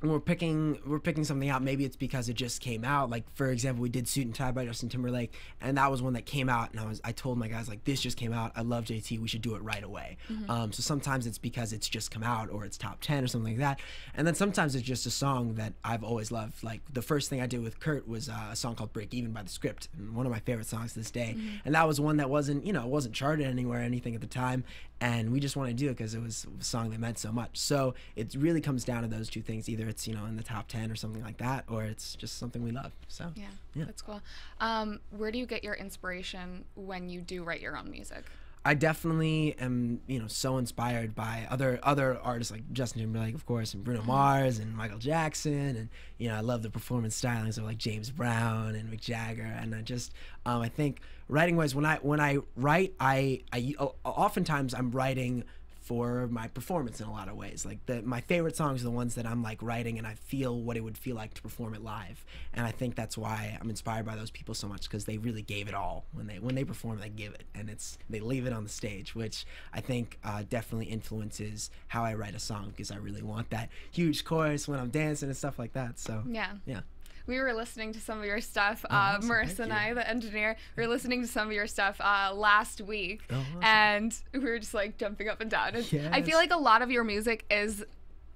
Speaker 3: when we're picking we're picking something out maybe it's because it just came out like for example we did suit and tie by justin timberlake and that was one that came out and i was i told my guys like this just came out i love jt we should do it right away mm-hmm. um, so sometimes it's because it's just come out or it's top 10 or something like that and then sometimes it's just a song that i've always loved like the first thing i did with kurt was uh, a song called break even by the script and one of my favorite songs to this day mm-hmm. and that was one that wasn't you know wasn't charted anywhere or anything at the time and we just wanted to do it because it was a song that meant so much so it really comes down to those two things either it's you know in the top 10 or something like that or it's just something we love so yeah, yeah. that's
Speaker 2: cool um, where do you get your inspiration when you do write your own music
Speaker 3: I definitely am, you know, so inspired by other other artists like Justin Timberlake, of course, and Bruno mm-hmm. Mars and Michael Jackson, and you know, I love the performance stylings of like James Brown and Mick Jagger, and I just, um, I think writing wise, when I when I write, I I oftentimes I'm writing for my performance in a lot of ways. Like the my favorite songs are the ones that I'm like writing and I feel what it would feel like to perform it live. And I think that's why I'm inspired by those people so much because they really gave it all when they when they perform they give it and it's they leave it on the stage, which I think uh, definitely influences how I write a song because I really want that huge chorus when I'm dancing and stuff like that. So
Speaker 2: yeah, yeah we were listening to some of your stuff, oh, uh, awesome. Marissa Thank and I, the engineer, we were listening to some of your stuff uh, last week, oh, awesome. and we were just like jumping up and down. And yes. I feel like a lot of your music is,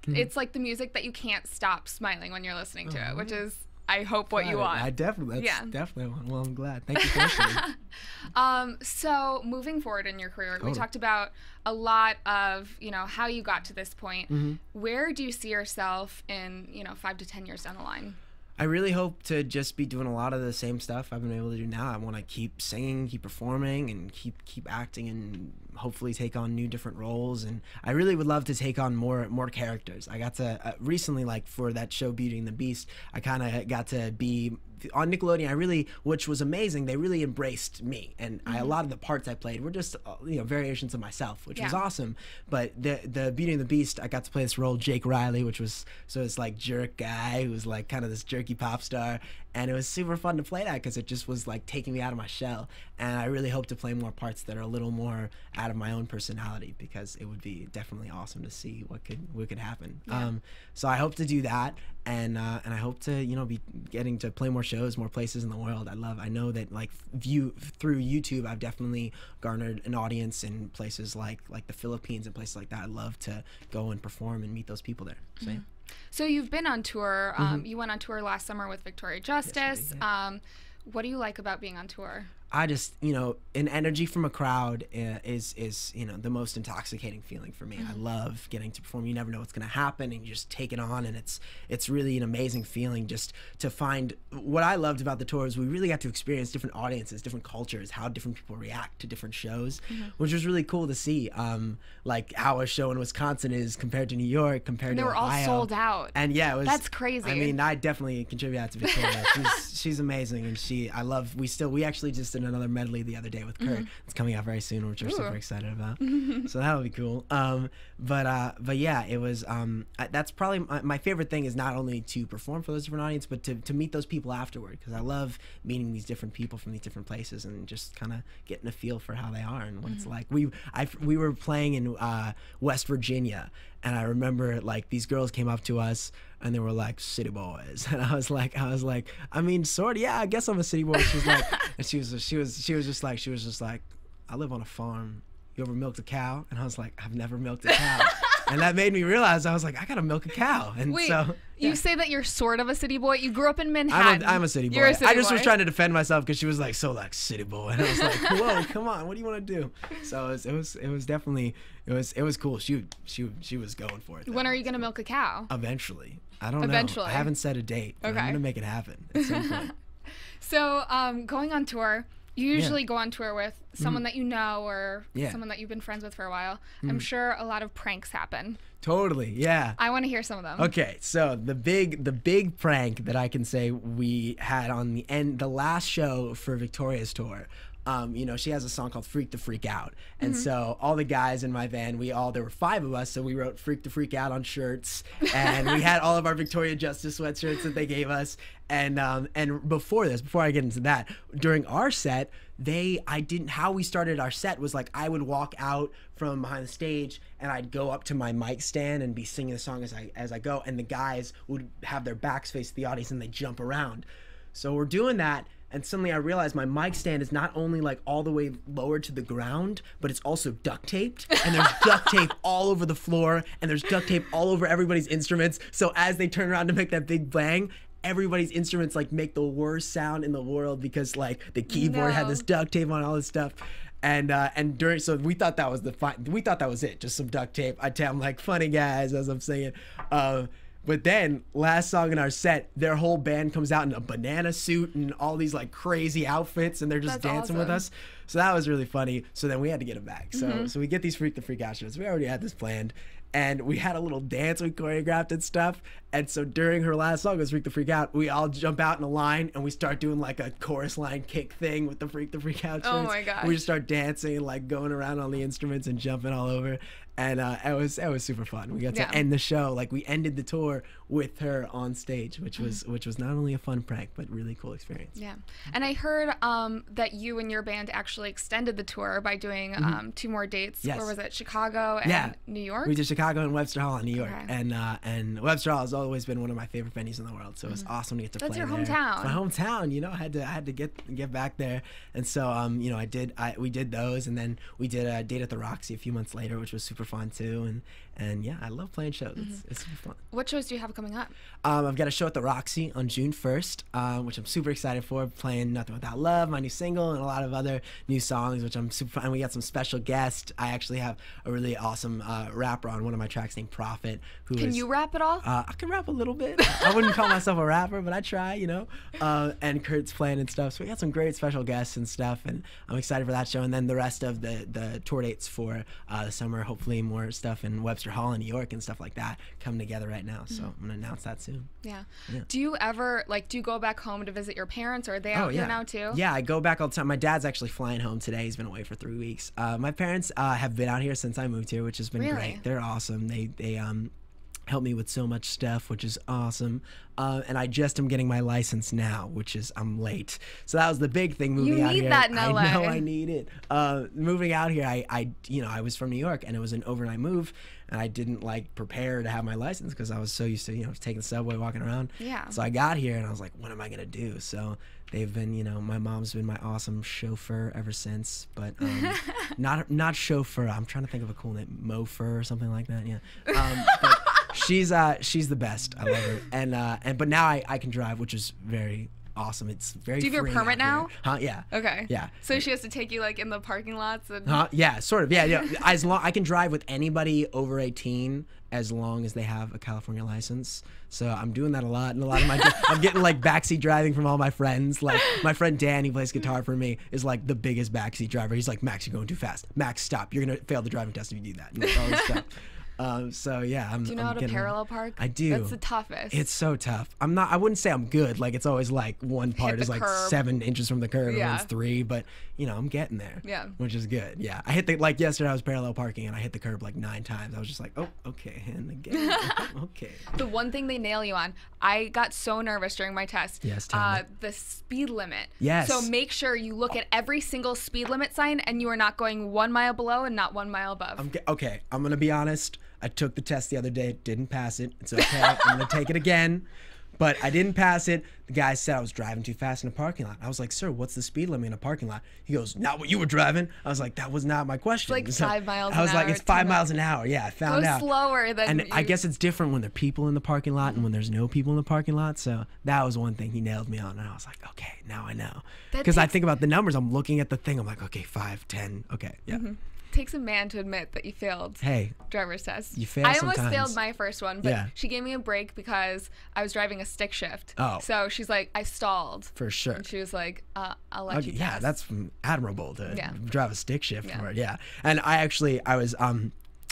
Speaker 2: mm. it's like the music that you can't stop smiling when you're listening to it, oh. which is I
Speaker 3: hope what you want. I definitely, that's yeah. definitely. Well, I'm glad. Thank you.
Speaker 2: <laughs> um, so moving forward in your career, totally. we talked about a lot of you know how you got to this point. Mm -hmm. Where do you see yourself in you know five to ten years down the line?
Speaker 3: I really hope to just be doing a lot of the same stuff I've been able to do now. I want to keep singing, keep performing, and keep keep acting, and hopefully take on new different roles. And I really would love to take on more more characters. I got to uh, recently, like for that show Beauty and the Beast, I kind of got to be on Nickelodeon, I really, which was amazing. They really embraced me, and mm-hmm. I, a mm-hmm. lot of the parts I played were just uh, you know variations of myself, which yeah. was awesome. But the the Beauty and the Beast, I got to play this role Jake Riley, which was so it's like jerk guy who was like kind of this jerky pop star, and it was super fun to play that because it just was like taking me out of my shell and i really hope to play more parts that are a little more out of my own personality because it would be definitely awesome to see what could what could happen yeah. um, so i hope to do that and uh, and i hope to you know be getting to play more shows more places in the world i love i know that like view through youtube i've definitely garnered an audience in places like like the philippines and places like that i love to go and perform and meet those people there so, mm -hmm. yeah.
Speaker 2: So you've been on tour. Um, mm-hmm. You went on tour last summer with Victoria Justice. Yes, um, what do you like about being on tour?
Speaker 3: I just, you know, an energy from a crowd eh, is is you know the most intoxicating feeling for me. Mm -hmm. I mm-hmm. love getting to perform. You never know what's going to happen, and you just take it on, and it's it's really an amazing feeling just to find. What I loved about the tour is we really got to experience different audiences, different cultures, how different people react to different shows, mm -hmm. which was really cool to see. Um, like how a show in Wisconsin is compared to New York, compared they to they were Ohio. all sold out, and yeah, was, that's crazy. I mean, I definitely contribute to Victoria. she's, she's amazing, and she I love. We still we actually just another medley the other day with Kurt. Mm-hmm. It's coming out very soon, which we're Ooh. super excited about. <laughs> so that'll be cool. Um, but uh, but yeah, it was. Um, I, that's probably my, my, favorite thing is not only to perform for those different audiences, but to, to meet those people afterward because I love meeting these different people from these different places and just kind of getting a feel for how they are and what mm-hmm. it's like. We I we were playing in uh, West Virginia, and I remember like these girls came up to us and they were like city boys <laughs> and i was like i was like i mean sort of yeah i guess i'm a city boy was like <laughs> and she was she was she was just like she was just like i live on a farm you ever milked a cow and i was like i've never milked a cow <laughs> and that made me realize i was like i gotta milk a cow and Wait, so
Speaker 2: yeah. you say that you're sort of a city boy you grew up in manhattan i'm a, I'm a city boy a city i just boy. was trying
Speaker 3: to defend myself because she was like so like city boy and i was like whoa come on what do you want to do so it was, it was it was definitely it was it was cool she she she was going for it
Speaker 2: when are you gonna milk a cow
Speaker 3: eventually I don't Eventually. know. I haven't set a date. Okay. I'm gonna make it happen.
Speaker 2: <laughs> so um, going on tour, you usually yeah. go on tour with someone mm. that you know or yeah. someone that you've been friends with for a while. Mm. I'm mm-hmm. sure a lot of pranks happen.
Speaker 3: Totally, yeah.
Speaker 2: I want to hear some of them.
Speaker 3: Okay, so the big the big prank that I can say we had on the end the last show for Victoria's tour um, you know, she has a song called Freak to Freak Out. And mm-hmm. so all the guys in my band, we all, there were five of us, so we wrote Freak to Freak Out on shirts. And we had all of our Victoria Justice sweatshirts that they gave us. And, um, and before this, before I get into that, during our set, they, I didn't, how we started our set was like I would walk out from behind the stage and I'd go up to my mic stand and be singing the song as I, as I go. And the guys would have their backs face the audience and they jump around. So we're doing that and suddenly I realized my mic stand is not only like all the way lower to the ground, but it's also duct taped, and there's <laughs> duct tape all over the floor, and there's duct tape all over everybody's instruments. So as they turn around to make that big bang, everybody's instruments like make the worst sound in the world because like the keyboard no. had this duct tape on all this stuff. And uh, and during so we thought that was the fine we thought that was it just some duct tape I tell I'm like funny guys as I'm saying. uh, but then, last song in our set, their whole band comes out in a banana suit and all these like crazy outfits, and they're just That's dancing awesome. with us. So that was really funny. So then we had to get them back. So mm-hmm. so we get these freak the freak out We already had this planned, and we had a little dance we choreographed and stuff. And so during her last song, it was Freak the Freak Out, we all jump out in a line and we start doing like a chorus line kick thing with the Freak the Freak Out. Shirts. Oh my god! We just start dancing, like going around on the instruments and jumping all over and uh, it was it was super fun. We got to yeah. end the show like we ended the tour with her on stage, which was mm-hmm. which was not only a fun prank but really cool experience. Yeah,
Speaker 2: and I heard um, that you and your band actually extended the tour by doing mm -hmm. um, two more dates. Yes. Where was it? Chicago and yeah. New York. We did
Speaker 3: Chicago and Webster Hall in New York, okay. and uh, and Webster Hall has always been one of my favorite venues in the world. So it was mm -hmm. awesome to get to That's play. That's your hometown. my hometown. You know, I had to I had to get get back there, and so um, you know I did I, we did those, and then we did a date at the Roxy a few months later, which was super fun too, and and yeah, I love playing shows. Mm -hmm. It's, it's super fun.
Speaker 2: What shows do you have coming up?
Speaker 3: Um, I've got a show at the Roxy on June 1st, uh, which I'm super excited for. Playing Nothing Without Love, my new single, and a lot of other new songs, which I'm super fun. And we got some special guests. I actually have a really awesome uh, rapper on one of my tracks named Prophet. Who can is, you rap at all? Uh, I can rap a little bit. I wouldn't call myself a rapper, but I try, you know. Uh, and Kurt's playing and stuff. So we got some great special guests and stuff. And I'm excited for that show. And then the rest of the, the tour dates for uh, the summer, hopefully more stuff in Webster. Hall in New York and stuff like that coming together right now. So mm. I'm gonna announce that soon. Yeah. yeah.
Speaker 2: Do you ever like do you go back home to visit your parents or are they oh, out oh, yeah. here now too? Yeah, I
Speaker 3: go back all the time. My dad's actually flying home today. He's been away for three weeks. Uh, my parents uh, have been out here since I moved here, which has been really? great. They're awesome. They they um helped me with so much stuff, which is awesome. Uh, and I just am getting my license now, which is I'm late. So that was the big thing moving you out here. I know I need it. Uh, moving out here, I, I you know I was from New York and it was an overnight move, and I didn't like prepare to have my license because I was so used to you know taking the subway, walking around. Yeah. So I got here and I was like, what am I gonna do? So they've been you know my mom's been my awesome chauffeur ever since, but um, <laughs> not not chauffeur. I'm trying to think of a cool name, mofer or something like that. Yeah. <laughs> Um, but, she's uh, she's the best. I love her. And uh, and but now I, I can drive, which is very awesome. It's very. Do you have your permit now? Huh? Yeah.
Speaker 2: Okay. Yeah. So she has to take you like in the parking lots and. Huh?
Speaker 3: Yeah, sort of. Yeah, yeah. as long I can drive with anybody over eighteen, as long as they have a California license. So I'm doing that a lot, and a lot of my <laughs> I'm getting like backseat driving from all my friends. Like my friend Dan, he plays guitar for me, is like the biggest backseat driver. He's like, Max, you're going too fast. Max, stop. You're gonna fail the driving test if you do that. And, like, all this stuff. Um, so yeah, I'm. Do you know I'm how to getting, parallel
Speaker 2: park? I do. That's the toughest. It's
Speaker 3: so tough. I'm not. I wouldn't say I'm good. Like it's always like one part is like seven inches from the curb, yeah. and one's three. But you know, I'm getting there. Yeah. Which is good. Yeah. I hit the like yesterday. I was parallel parking and I hit the curb like nine times. I was just like, oh, okay, and again, <laughs> <laughs> okay.
Speaker 2: the one thing they nail you on. I got so nervous during my test. Yes. Uh, the speed limit. Yes. So make sure you look at every single speed limit sign and you are not going one mile below and not one mile above. I'm,
Speaker 3: okay. I'm gonna be honest. I took the test the other day, didn't pass it. It's okay. I'm gonna take it again. But I didn't pass it. The guy said I was driving too fast in a parking lot. I was like, "Sir, what's the speed limit in a parking lot?" He goes, "Not what you were driving." I was like, "That was not my question." It's like so five miles. I was like, "It's five miles an hour." Yeah, I found Go out.
Speaker 2: slower than. And you... I guess
Speaker 3: it's different when there are people in the parking lot and when there's no people in the parking lot. So that was one thing he nailed me on, and I was like, "Okay, now I know." Because I think about the numbers. I'm looking at the thing. I'm like, "Okay, five, ten. Okay,
Speaker 2: yeah." Mm -hmm takes a man to admit that you failed. Hey, driver's test.
Speaker 3: You failed. I almost failed my first one, but yeah.
Speaker 2: she gave me a break because I was driving a stick shift. Oh, so she's like, I stalled for sure. And she was like, uh, I'll let okay, you. Pass. Yeah,
Speaker 3: that's admirable to yeah. drive a stick shift. Yeah. It, yeah, and I actually I was um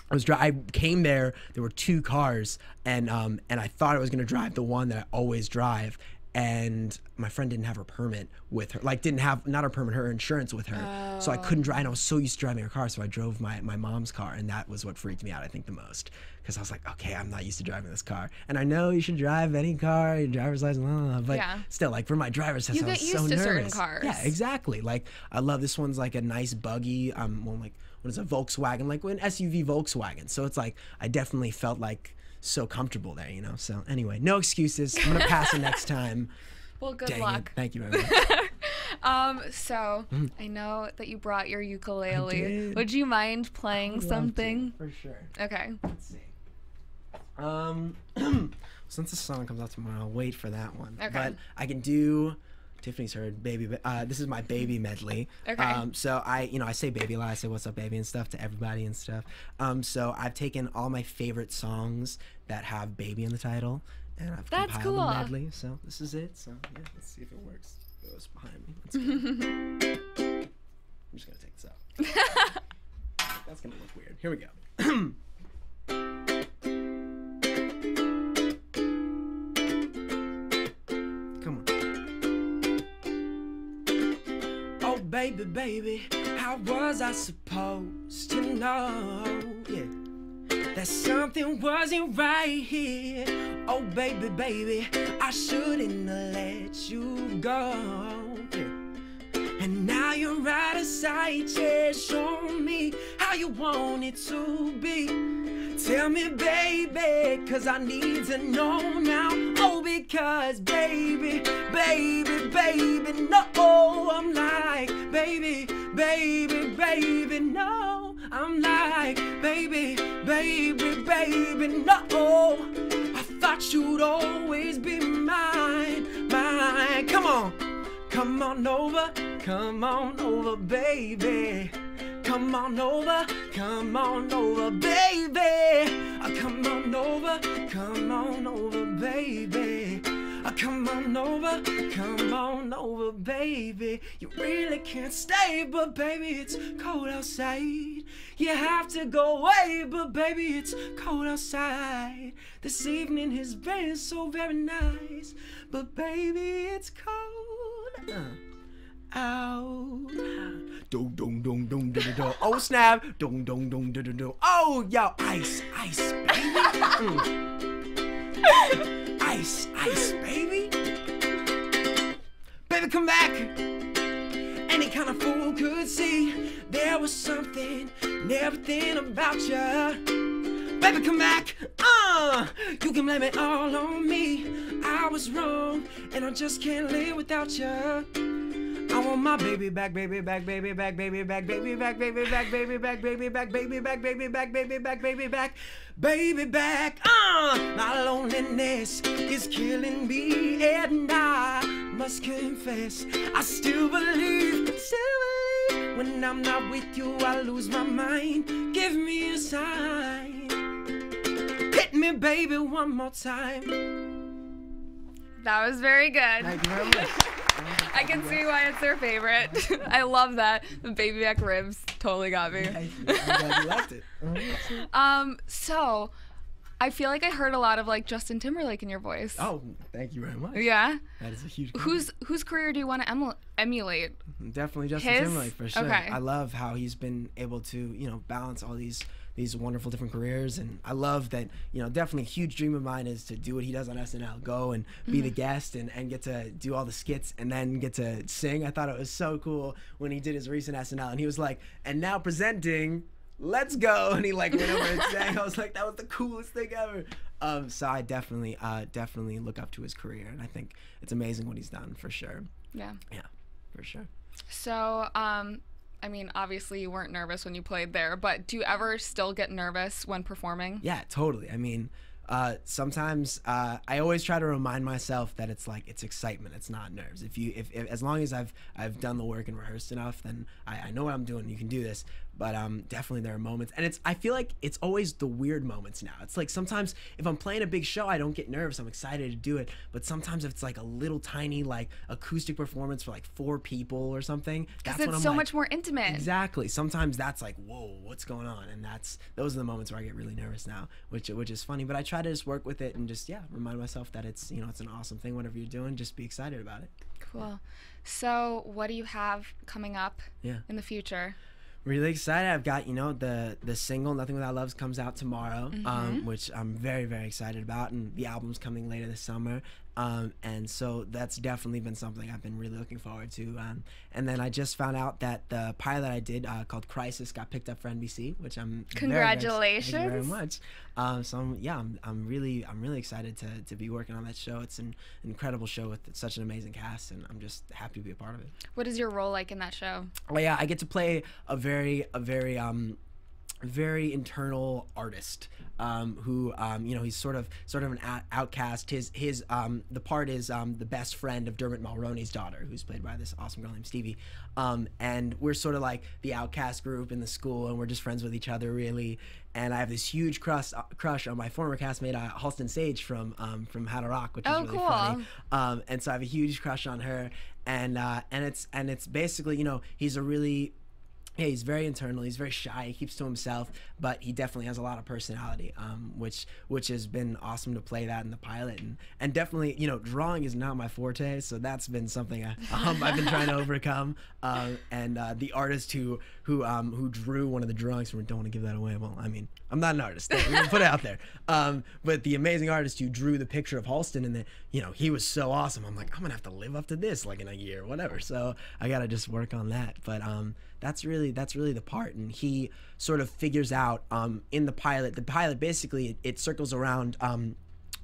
Speaker 3: I was I came there. There were two cars, and um, and I thought I was gonna drive the one that I always drive, and my friend didn't have her permit with her like didn't have not her permit her insurance with her oh. so i couldn't drive and i was so used to driving her car so i drove my, my mom's car and that was what freaked me out i think the most because i was like okay i'm not used to driving this car and i know you should drive any car your driver's license blah, blah, blah, but yeah. still like for my driver's license you get i was used so to nervous certain cars. yeah exactly like i love this one's like a nice buggy um well, like what is a volkswagen like an suv volkswagen so it's like i definitely felt like so comfortable there, you know. So anyway, no excuses. I'm gonna pass it <laughs> next time.
Speaker 2: Well, good Dang luck. It. Thank you, <laughs> much. um, so mm. I know that you brought your ukulele. Would you mind playing something? To, for sure. Okay.
Speaker 3: Let's see. Um, <clears throat> since the song comes out tomorrow, I'll wait for that one. Okay. But I can do. Tiffany's heard baby. Uh, this is my baby medley. Okay. Um, so I, you know, I say baby a lot. I say what's up, baby, and stuff to everybody and stuff. Um, so I've taken all my favorite songs that have baby in the title, and I've That's compiled cool. a medley. So this is it. So yeah, let's see if it works. It goes behind
Speaker 1: me.
Speaker 3: I'm just gonna take this
Speaker 1: out.
Speaker 3: <laughs> That's gonna look weird. Here we go. <clears throat>
Speaker 1: baby, baby, how was I supposed to know? Yeah. That something wasn't right here. Oh, baby, baby, I shouldn't have let you go. Yeah. And now you're out of sight, yeah. Show me how you want it to be. Tell me, baby, cause I need to know now. Oh, because, baby, baby, baby, no, I'm like, baby, baby, baby, no. I'm like, baby, baby, baby, no. I thought you'd always be mine, mine. Come on, come on over, come on over, baby. Come on over, come on over, baby. Ah, come on over, come on over, baby. Ah, come on over, come on over, baby. You really can't stay, but baby, it's cold outside. You have to go away, but baby, it's cold outside. This evening has been so very nice, but baby, it's cold. Uh
Speaker 3: out. Dong dong dong dong do do, Oh snap! Dong dong dong do do, dong. Oh yo, ice
Speaker 1: ice baby. Mm. Ice ice baby. Baby come back. Any kind of fool could see there was something in everything about you. Baby come back. Uh, you can blame it all on me. I was wrong and I just can't live without you. I want my baby back, baby back, baby back, baby back, baby back, baby back, baby back, baby back, baby back, baby back, baby back, baby back, baby back. Uh, my loneliness is killing me, and I must confess, I still believe, still believe. When I'm not with you, I lose my mind. Give me a sign. Hit me, baby, one more time. That was
Speaker 2: very good. Thank you very much. I can see why it's their favorite. <laughs> I love that. The baby back ribs totally got me. <laughs>
Speaker 1: Uh-huh.
Speaker 2: um, so I feel like I heard a lot of like Justin Timberlake in your voice. Oh,
Speaker 3: thank you very much. Yeah. That is a huge. Whose
Speaker 2: whose career do you want to emulate?
Speaker 3: Definitely Justin His? Timberlake for sure. Okay. I love how he's been able to you know balance all these these wonderful different careers. And I love that, you know, definitely a huge dream of mine is to do what he does on SNL, go and be mm-hmm. the guest and, and get to do all the skits and then get to sing. I thought it was so cool when he did his recent SNL and he was like, and now presenting let's go <laughs> and he like went over and sang i was like that was the coolest thing ever um so i definitely uh definitely look up to his career and i think it's amazing what he's done for sure yeah yeah for sure
Speaker 2: so um I mean, obviously you weren't nervous when you played there, but do you ever still get nervous when performing?
Speaker 3: Yeah, totally. I mean, uh, sometimes uh, I always try to remind myself that it's like it's excitement, it's not nerves. If you, if, if as long as I've I've done the work and rehearsed enough, then I, I know what I'm doing. You can do this but um, definitely there are moments and it's i feel like it's always the weird moments now it's like sometimes if i'm playing a big show i don't get nervous i'm excited to do it but sometimes if it's like a little tiny like acoustic performance for like four people or something that's it's so like, much more intimate exactly sometimes that's like whoa what's going on and that's those are the moments where i get really nervous now which which is funny but i try to just work with it and just yeah remind myself that it's you know it's an awesome thing whatever you're doing just be excited about it
Speaker 2: cool yeah. so what do you have coming up yeah. in the future
Speaker 3: really excited. I've got you know the the single "Nothing Without Love" comes out tomorrow, um, mm-hmm. um, which I'm very very excited about, and the album's coming later this summer. Um, and so that's definitely been something I've been really looking forward to. Um, and then I just found out that the pilot I did uh, called Crisis got picked up for NBC, which I'm congratulations very, very, very much. Um, so I'm, yeah, I'm, I'm really I'm really excited to, to be working on that show. It's an incredible show with such an amazing cast, and I'm just happy to be a part of it.
Speaker 2: What is your role like in that show?
Speaker 3: Oh yeah, I get to play a very a very um very internal artist um, who um, you know he's sort of sort of an outcast his his um, the part is um, the best friend of Dermot Mulroney's daughter who's played by this awesome girl named Stevie um, and we're sort of like the outcast group in the school and we're just friends with each other really and I have this huge crush uh, crush on my former castmate uh, Halston Sage from um, from How to Rock which oh, is really cool. funny and so I have a huge crush on her and uh, and it's and it's basically you know he's a really yeah, he's very internal. He's very shy. He keeps to himself, but he definitely has a lot of personality, um, which which has been awesome to play that in the pilot, and and definitely you know drawing is not my forte, so that's been something I, <laughs> um, I've been trying to <laughs> overcome. Uh, and uh, the artist who who um, who drew one of the drawings. We don't want to give that away. Well, I mean, I'm not an artist. we put it out there. <laughs> Um, but the amazing artist who drew the picture of Halston and that you know he was so awesome. I'm like, I'm gonna have to live up to this like in a year, whatever. So I gotta just work on that. But um, that's really that's really the part. And he sort of figures out um, in the pilot. The pilot basically it, it circles around um,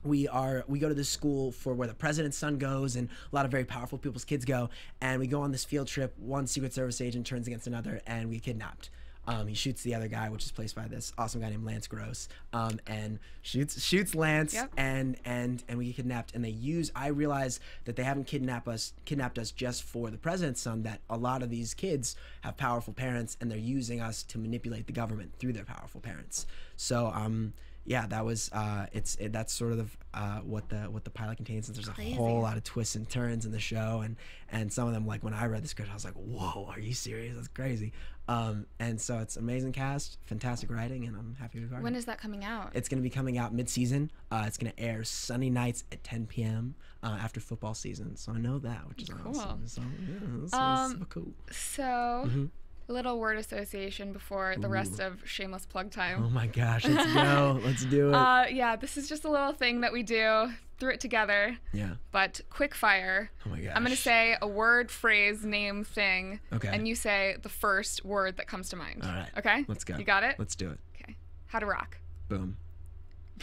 Speaker 3: we are we go to this school for where the president's son goes and a lot of very powerful people's kids go and we go on this field trip one secret service agent turns against another and we kidnapped um, he shoots the other guy which is placed by this awesome guy named lance gross um, and shoots shoots lance yep. and and and we get kidnapped and they use i realize that they haven't kidnapped us kidnapped us just for the president's son that a lot of these kids have powerful parents and they're using us to manipulate the government through their powerful parents so um yeah, that was uh, it's it, that's sort of the, uh, what the what the pilot contains. Since there's Crazy. a whole lot of twists and turns in the show, and and some of them like when I read the script, I was like, whoa, are you serious? That's crazy. Um, and so it's amazing cast, fantastic writing, and I'm happy to be part. When is
Speaker 2: that coming out? It's
Speaker 3: going to be coming out mid-season. Uh, it's going to air Sunday nights at 10 p.m. Uh, after football season. So I know that, which is cool. awesome. So, yeah, um, so cool.
Speaker 2: So. Mm-hmm little word association before Ooh. the rest of shameless plug time. Oh my gosh, let's <laughs> go. let's
Speaker 3: do it. Uh,
Speaker 2: yeah, this is just a little thing that we do. Threw it together. Yeah. But quick fire. Oh my gosh. I'm going to say a word, phrase, name, thing. Okay. And you say the first word that comes to mind. All right. Okay? Let's go. You got it? Let's do it. Okay. How to rock. Boom.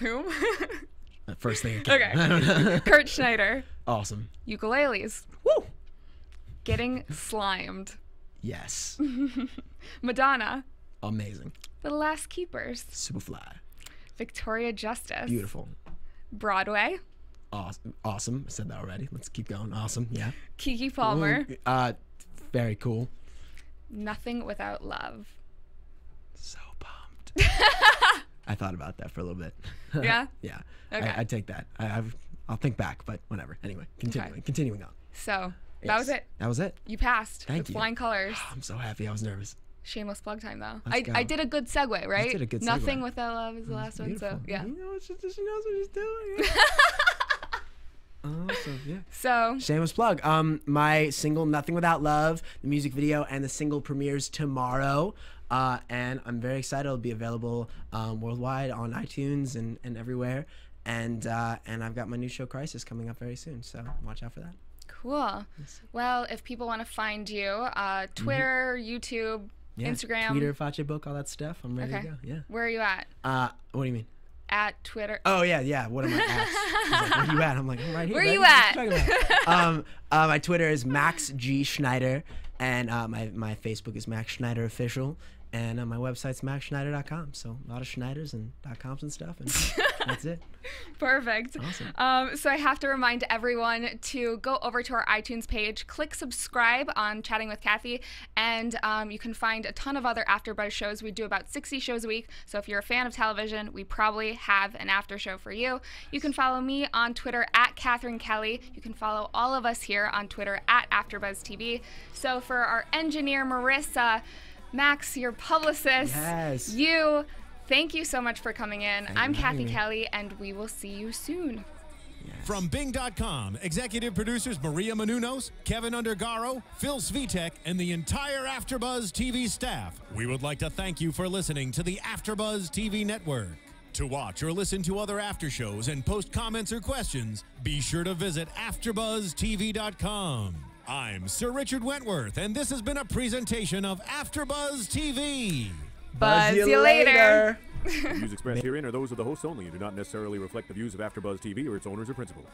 Speaker 2: Boom?
Speaker 3: <laughs> first thing. Okay. I don't know. Kurt Schneider. Awesome.
Speaker 2: Ukuleles. Woo! Getting slimed. Yes. <laughs> Madonna. Amazing. The Last Keepers. Superfly. Victoria Justice. Beautiful. Broadway.
Speaker 3: Awesome. awesome. I said that already. Let's keep going. Awesome. Yeah. Kiki Palmer. Ooh, uh, very cool.
Speaker 2: Nothing without love. So
Speaker 3: pumped. <laughs> I thought about that for a little bit. <laughs> Yeah. yeah. Okay. I, I take that. I, I've, I'll think back, but whatever. Anyway, continuing, okay. continuing on.
Speaker 2: So, that was it. That was it. You passed. Thank you. Flying colors. <gasps>
Speaker 3: I'm so happy. I was nervous.
Speaker 2: Shameless plug time though. Let's I, go. I did a good segue, right? You did a good segue. Nothing without love is the last one. So
Speaker 3: yeah. You know, she, she knows what she's doing. <laughs>
Speaker 1: Oh, so yeah.
Speaker 3: So shameless plug. Um, my single "Nothing Without Love," the music video, and the single premieres tomorrow. Uh, and I'm very excited. It'll be available um, worldwide on iTunes and, and everywhere. And uh, and I've got my new show Crisis coming up very soon. So watch out for that.
Speaker 2: Cool. Well, if people want to find you, uh, mm-hmm. Twitter, mm-hmm. YouTube, yeah, Instagram, Twitter,
Speaker 3: Fache Book, all that stuff. I'm ready okay. to go. Yeah. Where are you at? Uh, what do you mean?
Speaker 2: At Twitter. Oh
Speaker 3: yeah, yeah. What am I at? like, Where are you at? I'm like, I'm right here. Where are you
Speaker 2: at? You
Speaker 3: <laughs> um, uh, my Twitter is Max G Schneider, and uh, my my Facebook is Max Schneider official, and uh, my website's maxschneider.com. So a lot of Schneiders and .coms and stuff. And <laughs> That's it.
Speaker 2: <laughs> Perfect. Awesome. Um, so I have to remind everyone to go over to our iTunes page, click subscribe on Chatting with Kathy, and um, you can find a ton of other AfterBuzz shows. We do about 60 shows a week, so if you're a fan of television, we probably have an after show for you. You can follow me on Twitter at Katherine Kelly. You can follow all of us here on Twitter at AfterBuzzTV. So for our engineer Marissa, Max, your publicist, yes. you. Thank you so much for coming in. Thank I'm Kathy Kelly, and we will see you soon.
Speaker 1: Yes. From Bing.com, executive producers Maria Manunos, Kevin Undergaro, Phil Svitek, and the entire AfterBuzz TV staff. We would like to thank you for listening to the AfterBuzz TV network. To watch or listen to other after shows and post comments or questions, be sure to visit AfterBuzzTV.com. I'm Sir Richard Wentworth, and this has been a presentation of AfterBuzz TV. Buzz, Buzz you, you later. later. views expressed herein are those of the hosts only and do not necessarily reflect the views of AfterBuzz TV or its owners or principals.